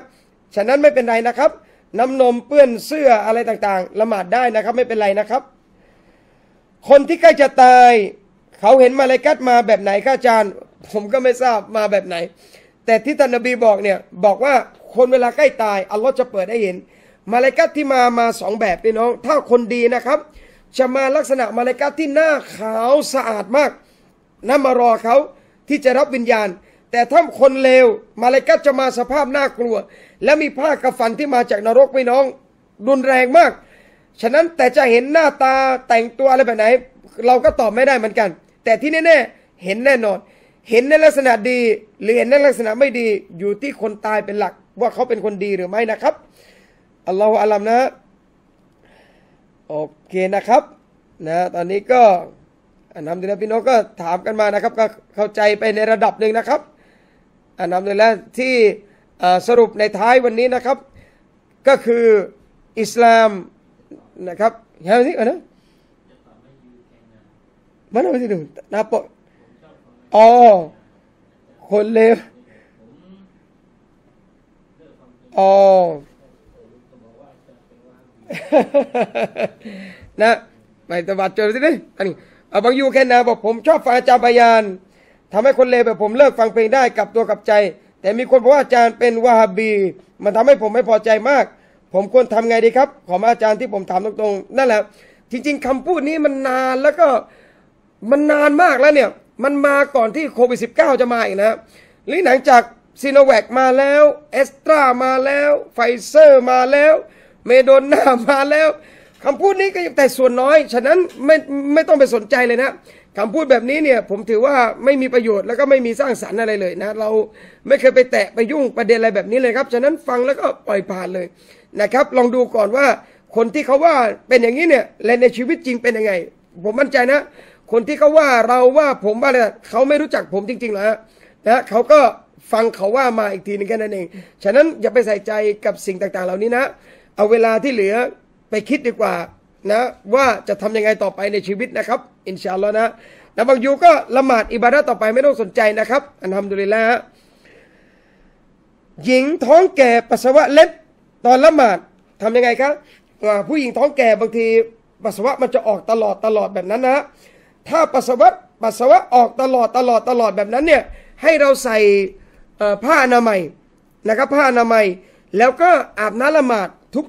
ฉะนั้นไม่เป็นไรนะครับ น้ำนมเปื้อนเสื้ออะไรต่างๆละหมาดได้นะครับไม่เป็นไรนะครับ คนที่ใกล้จะตายเขาเห็นมาเลยกัดมาแบบไหนรัาอาจารย์ผมก็ไม่ทราบมาแบบไหน แต่ที่ท่านนบีบอกเนี่ยบอกว่าคนเวลาใกล้ตายอัลลอฮ์จะเปิดให้เห็น มาเลกัตที่มามาสองแบบพี่น้อง ถ้าคนดีนะครับ จะมาลักษณะมาเลกัตที่หน้าขาวสะอาดมากนั่นมารอเขาที่จะรับวิญญาณ แต่ถ้าคนเลวมาเลกัตจะมาสภาพน่ากลัว และมีผ้ากระฝันที่มาจากนรกพี่น้องรุนแรงมาก ฉะนั้นแต่จะเห็นหน้าตาแต่งตัวอะไรแบบไหน เราก็ตอบไม่ได้เหมือนกัน แต่ที่แน่ๆ เห็นแน่นอนเห็นในลักษณะดีหรือเห็นในลักษณะไม่ดีอยู่ที่คนตายเป็นหลัก ว่าเขาเป็นคนดีหรือไม่นะครับอัลลอฮฺอัลลัมนะโอเคนะครับนะตอนนี้ก็อันนำดีแล้วพี่น้องก็ถามกันมานะครับ ก็เข้าใจไปในระดับหนึ่งนะครับอันนำดีแล้วที่สรุปในท้ายวันนี้นะครับ ก็คืออิสลามนะครับเห็นไหมอันนั้นมันอะไรสิหน้นาปะอ๋อคนเลวอ๋อ นะ ไม่ตบัดเจอสิเยอันนี้บางยูแค่นาบอกผมชอบฟังอาจารย์บยาน ทำให้คนเลวแบบผมเลิกฟังเพลงได้กับตัวกับใจ แต่มีคนบอกว่าอาจารย์เป็นวาฮาบี มันทำให้ผมไม่พอใจมาก ผมควรทำไงดีครับ ขอมาอาจารย์ที่ผมถามตรงๆ นั่นแหละ จริงๆคำพูดนี้มันนานแล้วก็ มันนานมากแล้ว เนี่ยมันมาก่อนที่โควิด -19 จะมาอีกนะหรือหลังจากซีโนแวคมาแล้วเอสตรามาแล้วไฟเซอร์มาแล้ว เมโดนามาแล้วคำพูดนี้ก็แต่ส่วนน้อย ฉะนั้นไม่ไม่ต้องไปสนใจเลยนะคำพูดแบบนี้เนี่ย ผมถือว่าไม่มีประโยชน์แล้วก็ไม่มีสร้างสรรค์อะไรเลยนะ เราไม่เคยไปแตะไปยุ่งประเด็นอะไรแบบนี้เลยครับ ฉะนั้นฟังแล้วก็ปล่อยผ่านเลยนะครับ ลองดูก่อนว่าคนที่เขาว่าเป็นอย่างนี้เนี่ยและในชีวิตจริงเป็นยังไง ผมมั่นใจนะคนที่เขาว่าเราว่าผมว่าอะไรเขาไม่รู้จักผมจริงๆหรอฮะนะเขาก็ฟังเขาว่ามาอีกทีนึงแค่นั้นเอง ฉะนั้นอย่าไปใส่ใจกับสิ่งต่างๆ เหล่านี้นะ เอาเวลาที่เหลือไปคิดดีกว่า นะ ว่าจะทำยังไงต่อไปในชีวิตนะครับ อินชาอัลลอฮ์นะนะบางยูก็ละหมาดอิบาดะต่อไปไม่ต้องสนใจนะครับ อันทำดุลิละหญิงท้องแก่ปัสสาวะเล็ดตอนละหมาดทํำยังไงครับผู้หญิงท้องแก่บางทีปัสสาวะมันจะออกตลอดตลอดแบบนั้นนะถ้าปัสสาวะปัสสาวะออกตลอดตลอดตลอดแบบนั้นเนี่ยให้เราใส่ผ้าอนามัยนะครับผ้าอนามัย แล้วก็อาบน้ำละหมาด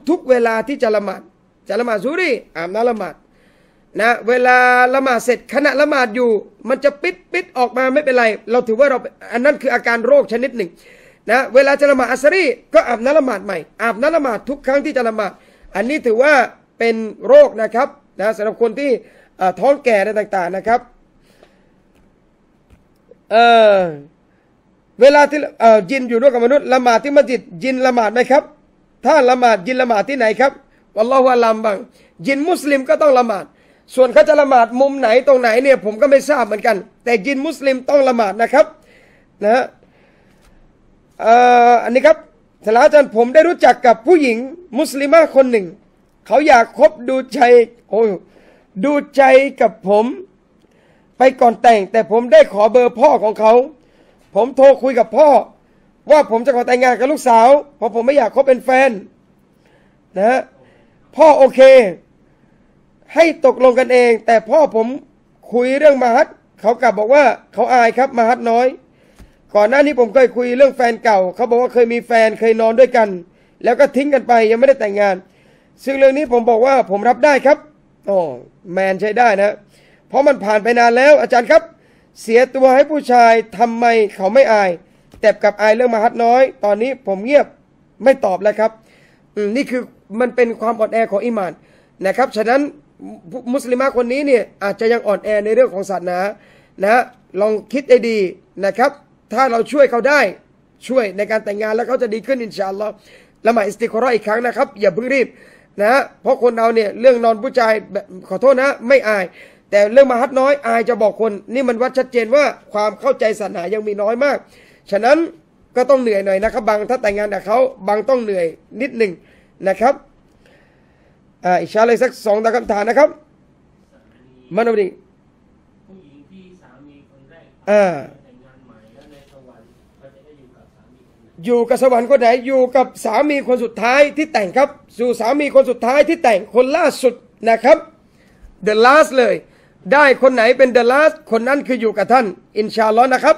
ทุกๆ เวลาที่จะละหมาดจะละหมาดซูรีอาบน้ำละหมาดนะเวลาละหมาดเสร็จขณะละหมาดอยู่มันจะปิดปิดออกมาไม่เป็นไร เราถือว่าเราอันนั้นคืออาการโรคชนิดหนึ่งนะเวลาจะละหมาดอัสรีก็อาบน้ำละหมาดใหม่ อาบน้ำละหมาดทุกครั้งที่จะละหมาดอันนี้ถือว่าเป็นโรคนะครับนะสำหรับคนที่ท้องแก่อะไรต่าง ๆนะครับเออเวลาที่เออยินอยู่ร่วมกับมนุษย์ละหมาดที่มัสยิดยินละหมาดไหมครับถ้าละหมาดยินละหมาดที่ไหนครับวัลลอฮุอะลัมบังยินมุสลิมก็ต้องละหมาด ส่วนเขาจะละหมาดมุมไหนตรงไหนเนี่ยผมก็ไม่ทราบเหมือนกัน แต่ยินมุสลิมต้องละหมาดนะครับนะอ่อันนี้ครับสลาอาจารย์ผมได้รู้จักกับผู้หญิงมุสลิมะคนหนึ่ง เขาอยากคบดูใจโอ้ดูใจกับผมไปก่อนแต่งแต่ผมได้ขอเบอร์พ่อของเขา ผมโทรคุยกับพ่อ ว่าผมจะขอแต่งงานกับลูกสาวเพราะผมไม่อยากคบเป็นแฟนนะพ่อโอเค ให้ตกลงกันเอง แต่พ่อผมคุยเรื่องมาฮัดเขากลับบอกว่าเขาอายครับมาฮัดน้อย ก่อนหน้านี้ผมเคยคุยเรื่องแฟนเก่าเขาบอกว่าเคยมีแฟนเคยนอนด้วยกัน แล้วก็ทิ้งกันไปยังไม่ได้แต่งงาน ซึ่งเรื่องนี้ผมบอกว่าผมรับได้ครับ๋อแมนใช้ได้นะ เพราะมันผ่านไปนานแล้ว อาจารย์ครับเสียตัวให้ผู้ชายทำไมเขาไม่อาย แต่กับอายเรื่องมหัดน้อย ตอนนี้ผมเงียบไม่ตอบแล้วครับนี่คือมันเป็นความอ่อนแอของอิมานนะครับ ฉะนั้นมุสลิมคนนี้เนี่ยอาจจะยังอ่อนแอในเรื่องของศาสนานะลองคิดให้ดีนะครับ ถ้าเราช่วยเขาได้ช่วยในการแต่งงานแล้วเขาจะดีขึ้นอินชาอัลลอฮ์ละหมาดอิสติกรออีกครั้งนะครับอย่าเพิ่งรีบนะเพราะคนเราเนี่ยเรื่องนอนผู้ชายขอโทษนะ ไม่อาย แต่เรื่องมาฮัดน้อยอายจะบอกคน นี่มันวัดชัดเจนว่าความเข้าใจศาสนายังมีน้อยมาก ฉะนั้นก็ต้องเหนื่อยหน่อยนะครับ บางถ้าแต่งงานกับเขาบางต้องเหนื่อยนิดหนึ่งนะครับอ่าอีกชาเลยสักสองตาคำถามนะครับมโนบดีผู้หญิงที่สามีคนแรกอ่าอยู่กับสวรรค์คนไหนอยู่กับสามีคนสุดท้ายที่แต่งครับสู่สามีคนสุดท้ายที่แต่งคนล่าสุดนะครับ the last เลย ได้คนไหนเป็น the last คนนั้นคืออยู่กับท่านอินชาลอนะครับ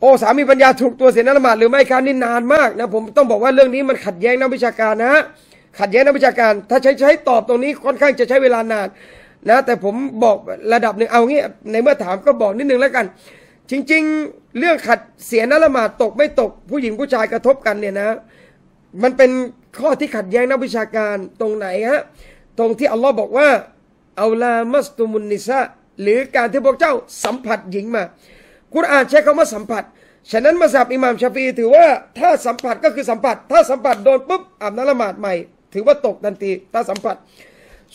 โอ้ สามีปัญญาถูกตัวเสียนละหมาดหรือไม่ครับนี่นานมากนะ ผมต้องบอกว่าเรื่องนี้มันขัดแย้งนักวิชาการนะฮะ ขัดแย้งนักวิชาการ ถ้าใช้ใช้ตอบตรงนี้ค่อนข้างจะใช้เวลานานนะแต่ผมบอกระดับหนึ่งเอางี้ในเมื่อถามก็บอกนิดนึงแล้วกันจริงๆ เรื่องขัดเสียนละหมาดตกไม่ตก ผู้หญิงผู้ชายกระทบกันเนี่ยนะ มันเป็นข้อที่ขัดแย้งนักวิชาการตรงไหนฮะ ตรงที่อัลลอฮ์บอกว่า เอาลามัสตุมุนนิซะหรือการที่พวกเจ้าสัมผัสหญิงมากุรอานใช้คำว่าสัมผัส ฉะนั้นมาสับอิหม่ามชาฟีถือว่าถ้าสัมผัสก็คือสัมผัส ถ้าสัมผัสโดนปุ๊บอาบน้ำละหมาดใหม่ถือว่าตกทันทีถ้าสัมผัส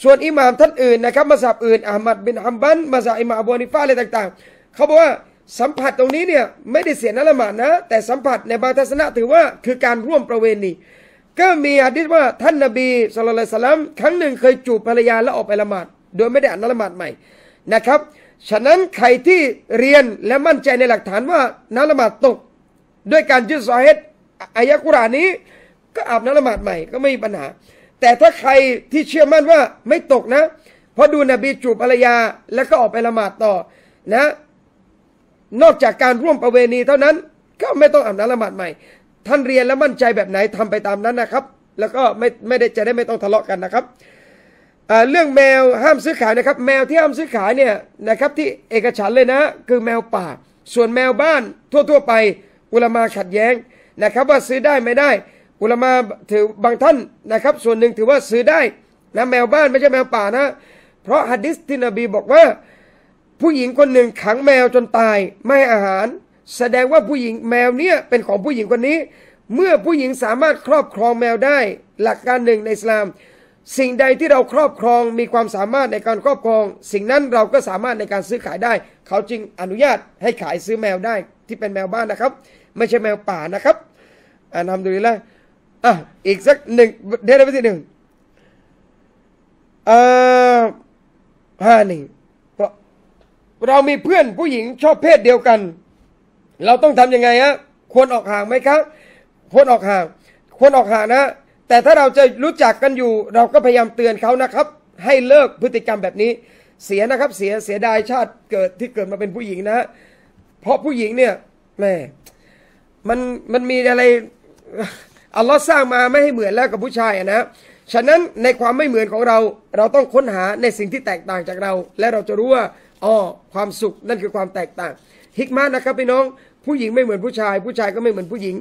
ส่วนอิหม่ามท่านอื่นนะครับมาสับอื่นอามัดบินอัมบันมาสับอิหม่ามอบูนิฟ้าอะไรต่างๆ เขาบอกว่าสัมผัสตรงนี้เนี่ย ไม่ได้เสียนละหมาดนะ แต่สัมผัสในบางทัศนะถือว่าคือการร่วมประเวณี ก็มีอะดิษว่าท่านนบีสุลต่านครั้งหนึ่งเคยจูบภรรยาแล้วออกไปละหมาดโดยไม่ได้อ่านละหมาดใหม่นะครับ ฉะนั้นใครที่เรียนและมั่นใจในหลักฐานว่าน้ำละหมาดตก ด้วยการยืดซาเหตอายะกุรานี้ ก็อาบน้ำละหมาดใหม่ ก็ไม่มีปัญหา แต่ถ้าใครที่เชื่อมั่นว่าไม่ตกนะเพราะดูนบีจูบภรรยา แล้วก็ออกไปละหมาดต่อนะนอกจากการร่วมประเวณีเท่านั้น ก็ไม่ต้องอ่านนละหมาดใหม่ ท่านเรียนแล้วมั่นใจแบบไหนทำไปตามนั้นนะครับ แล้วก็ไม่ไม่ได้จะได้ไม่ต้องทะเลาะกันนะครับเรื่องแมวห้ามซื้อขายนะครับ แมวที่ห้ามซื้อขายเนี่ยนะครับที่เอกฉันเลยนะคือแมวป่า ส่วนแมวบ้านทั่วๆ ไป อุลมาขัดแย้งนะครับว่าซื้อได้ไม่ได้อุลมาถือบางท่านนะครับส่วนหนึ่งถือว่าซื้อได้นะแมวบ้านไม่ใช่แมวป่านะเพราะฮะดิษที่นบีบอกว่าผู้หญิงคนหนึ่งขังแมวจนตายไม่อาหารแสดงว่าผู้หญิงแมวเนี่ยเป็นของผู้หญิงคนนี้ เมื่อผู้หญิงสามารถครอบครองแมวได้หลักการหนึ่งในอิสลาม สิ่งใดที่เราครอบครองมีความสามารถในการครอบครอง สิ่งนั้นเราก็สามารถในการซื้อขายได้ เขาจึงอนุญาตให้ขายซื้อแมวได้ ที่เป็นแมวบ้านนะครับ ไม่ใช่แมวป่านะครับอ่านทำดูดีละอ่ะอีกสักหนึ่งเดีเราไปที่หนึ่งอ่าห้าหนึ่งเรามีเพื่อนผู้หญิงชอบเพศเดียวกัน เราต้องทํำยังไงฮะ ควรออกห่างไหมครับ ควรออกห่าง ควรออกห่างนะ แต่ถ้าเราจะรู้จักกันอยู่ เราก็พยายามเตือนเขานะครับ ให้เลิกพฤติกรรมแบบนี้ เสียนะครับ เสียเสียดายชาติเกิดที่เกิดมาเป็นผู้หญิงนะะเพราะผู้หญิงเนี่ยแม่มันมันมีอะไรอัลลอฮ์สร้างมาไม่ให้เหมือนแล้วกับผู้ชายนะ ฉะนั้นในความไม่เหมือนของเรา เราต้องค้นหาในสิ่งที่แตกต่างจากเราและเราจะรู้ว่าอ๋อความสุขนั่นคือความแตกต่างฮิกมานะครับ พี่น้อง ผู้หญิงไม่เหมือนผู้ชาย ผู้ชายก็ไม่เหมือนผู้หญิง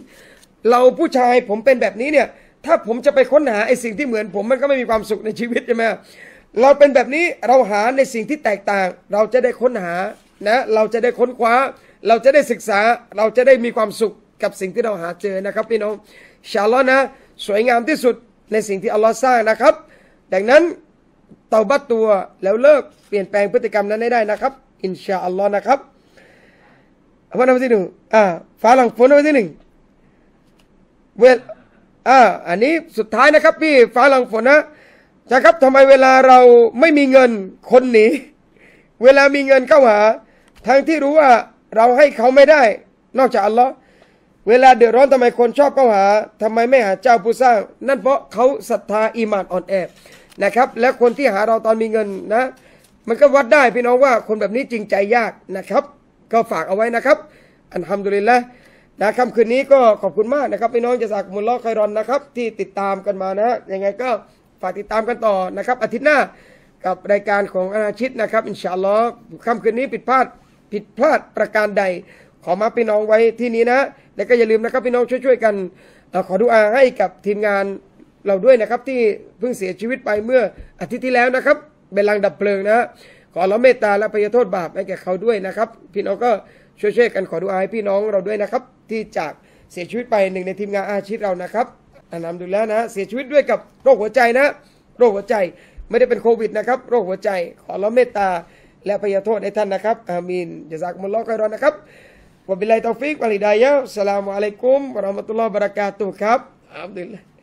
เราผู้ชายผมเป็นแบบนี้เนี่ย ถ้าผมจะไปค้นหาไอ้สิ่งที่เหมือนผมมันก็ไม่มีความสุขในชีวิตใช่ไหมเราเป็นแบบนี้เราหาในสิ่งที่แตกต่าง เราจะได้ค้นหานะ เราจะได้ค้นคว้า เราจะได้ศึกษาเราจะได้มีความสุขกับสิ่งที่เราหาเจอนะครับพี่น้องชาลอนะสวยงามที่สุดในสิ่งที่อัลลอฮ์สร้างนะครับดังนั้นเตาบัตตัวแล้วเลิกเปลี่ยนแปลงพฤติกรรมนั้นได้นะครับ อินชาอัลลอฮ์นะครับพระนานที่หนึ่งอ่าฟ้าหลังฝนนาที่หนึ่งเวลอ่าอันนี้สุดท้ายนะครับพี่ฟ้าหลังฝนนะจะครับทำไมเวลาเราไม่มีเงินคนหนีเวลามีเงินเข้าหา ทั้งที่รู้ว่าเราให้เขาไม่ได้ นอกจากอัลลอฮ์เวลาเดือดร้อนทำไมคนชอบเข้าหาทำไมไม่หาเจ้าผู้สร้างนั่นเพราะเขาศรัทธาอีมานอ่อนแอนะครับและคนที่หาเราตอนมีเงินนะมันก็วัดได้พี่น้องว่าคนแบบนี้จริงใจยากนะครับ ก็ฝากเอาไว้นะครับ อันทำดุลินละนะค่ำคืนนี้ก็ขอบคุณมากนะครับ พี่น้องจะสากมุลล้อคอยรอนนะครับ ที่ติดตามกันมานะยังไงก็ฝากติดตามกันต่อนะครับ อาทิตย์หน้ากับรายการของอาชิตนะครับ อินชาลอฮค่ำคืนนี้ผิดพลาดผิดพลาดประการใด ขอมาพี่น้องไว้ที่นี้นะและก็อย่าลืมนะครับพี่น้องช่วยๆกันขอดูอาให้กับทีมงานเราด้วยนะครับ ที่เพิ่งเสียชีวิตไปเมื่ออาทิตย์ที่แล้วนะครับ เป็นลังดับเพลิงนะขอเราเมตตาและพยโทษบาปให้แก่เขาด้วยนะครับพี่น้องก็ช่วยๆกันขอดูอาให้พี่น้องเราด้วยนะครับที่จากเสียชีวิตไปหนึ่งในทีมงานอาชีพเรานะครับอันนำดูแล้วนะเสียชีวิตด้วยกับโรคหัวใจนะโรคหัวใจไม่ได้เป็นโควิดนะครับ โรคหัวใจ ขอเราเมตตาและพยโทษให้ท่านนะครับ อามีนจะจักมุลลอก์กรอนนะครับวับิลลาตอฟิกวัลิดายะสลามุอะลัยกุมวะราะมะตุลลอฮ์บะเราะกาตุฮ์ครับ อัลัมดุลลา์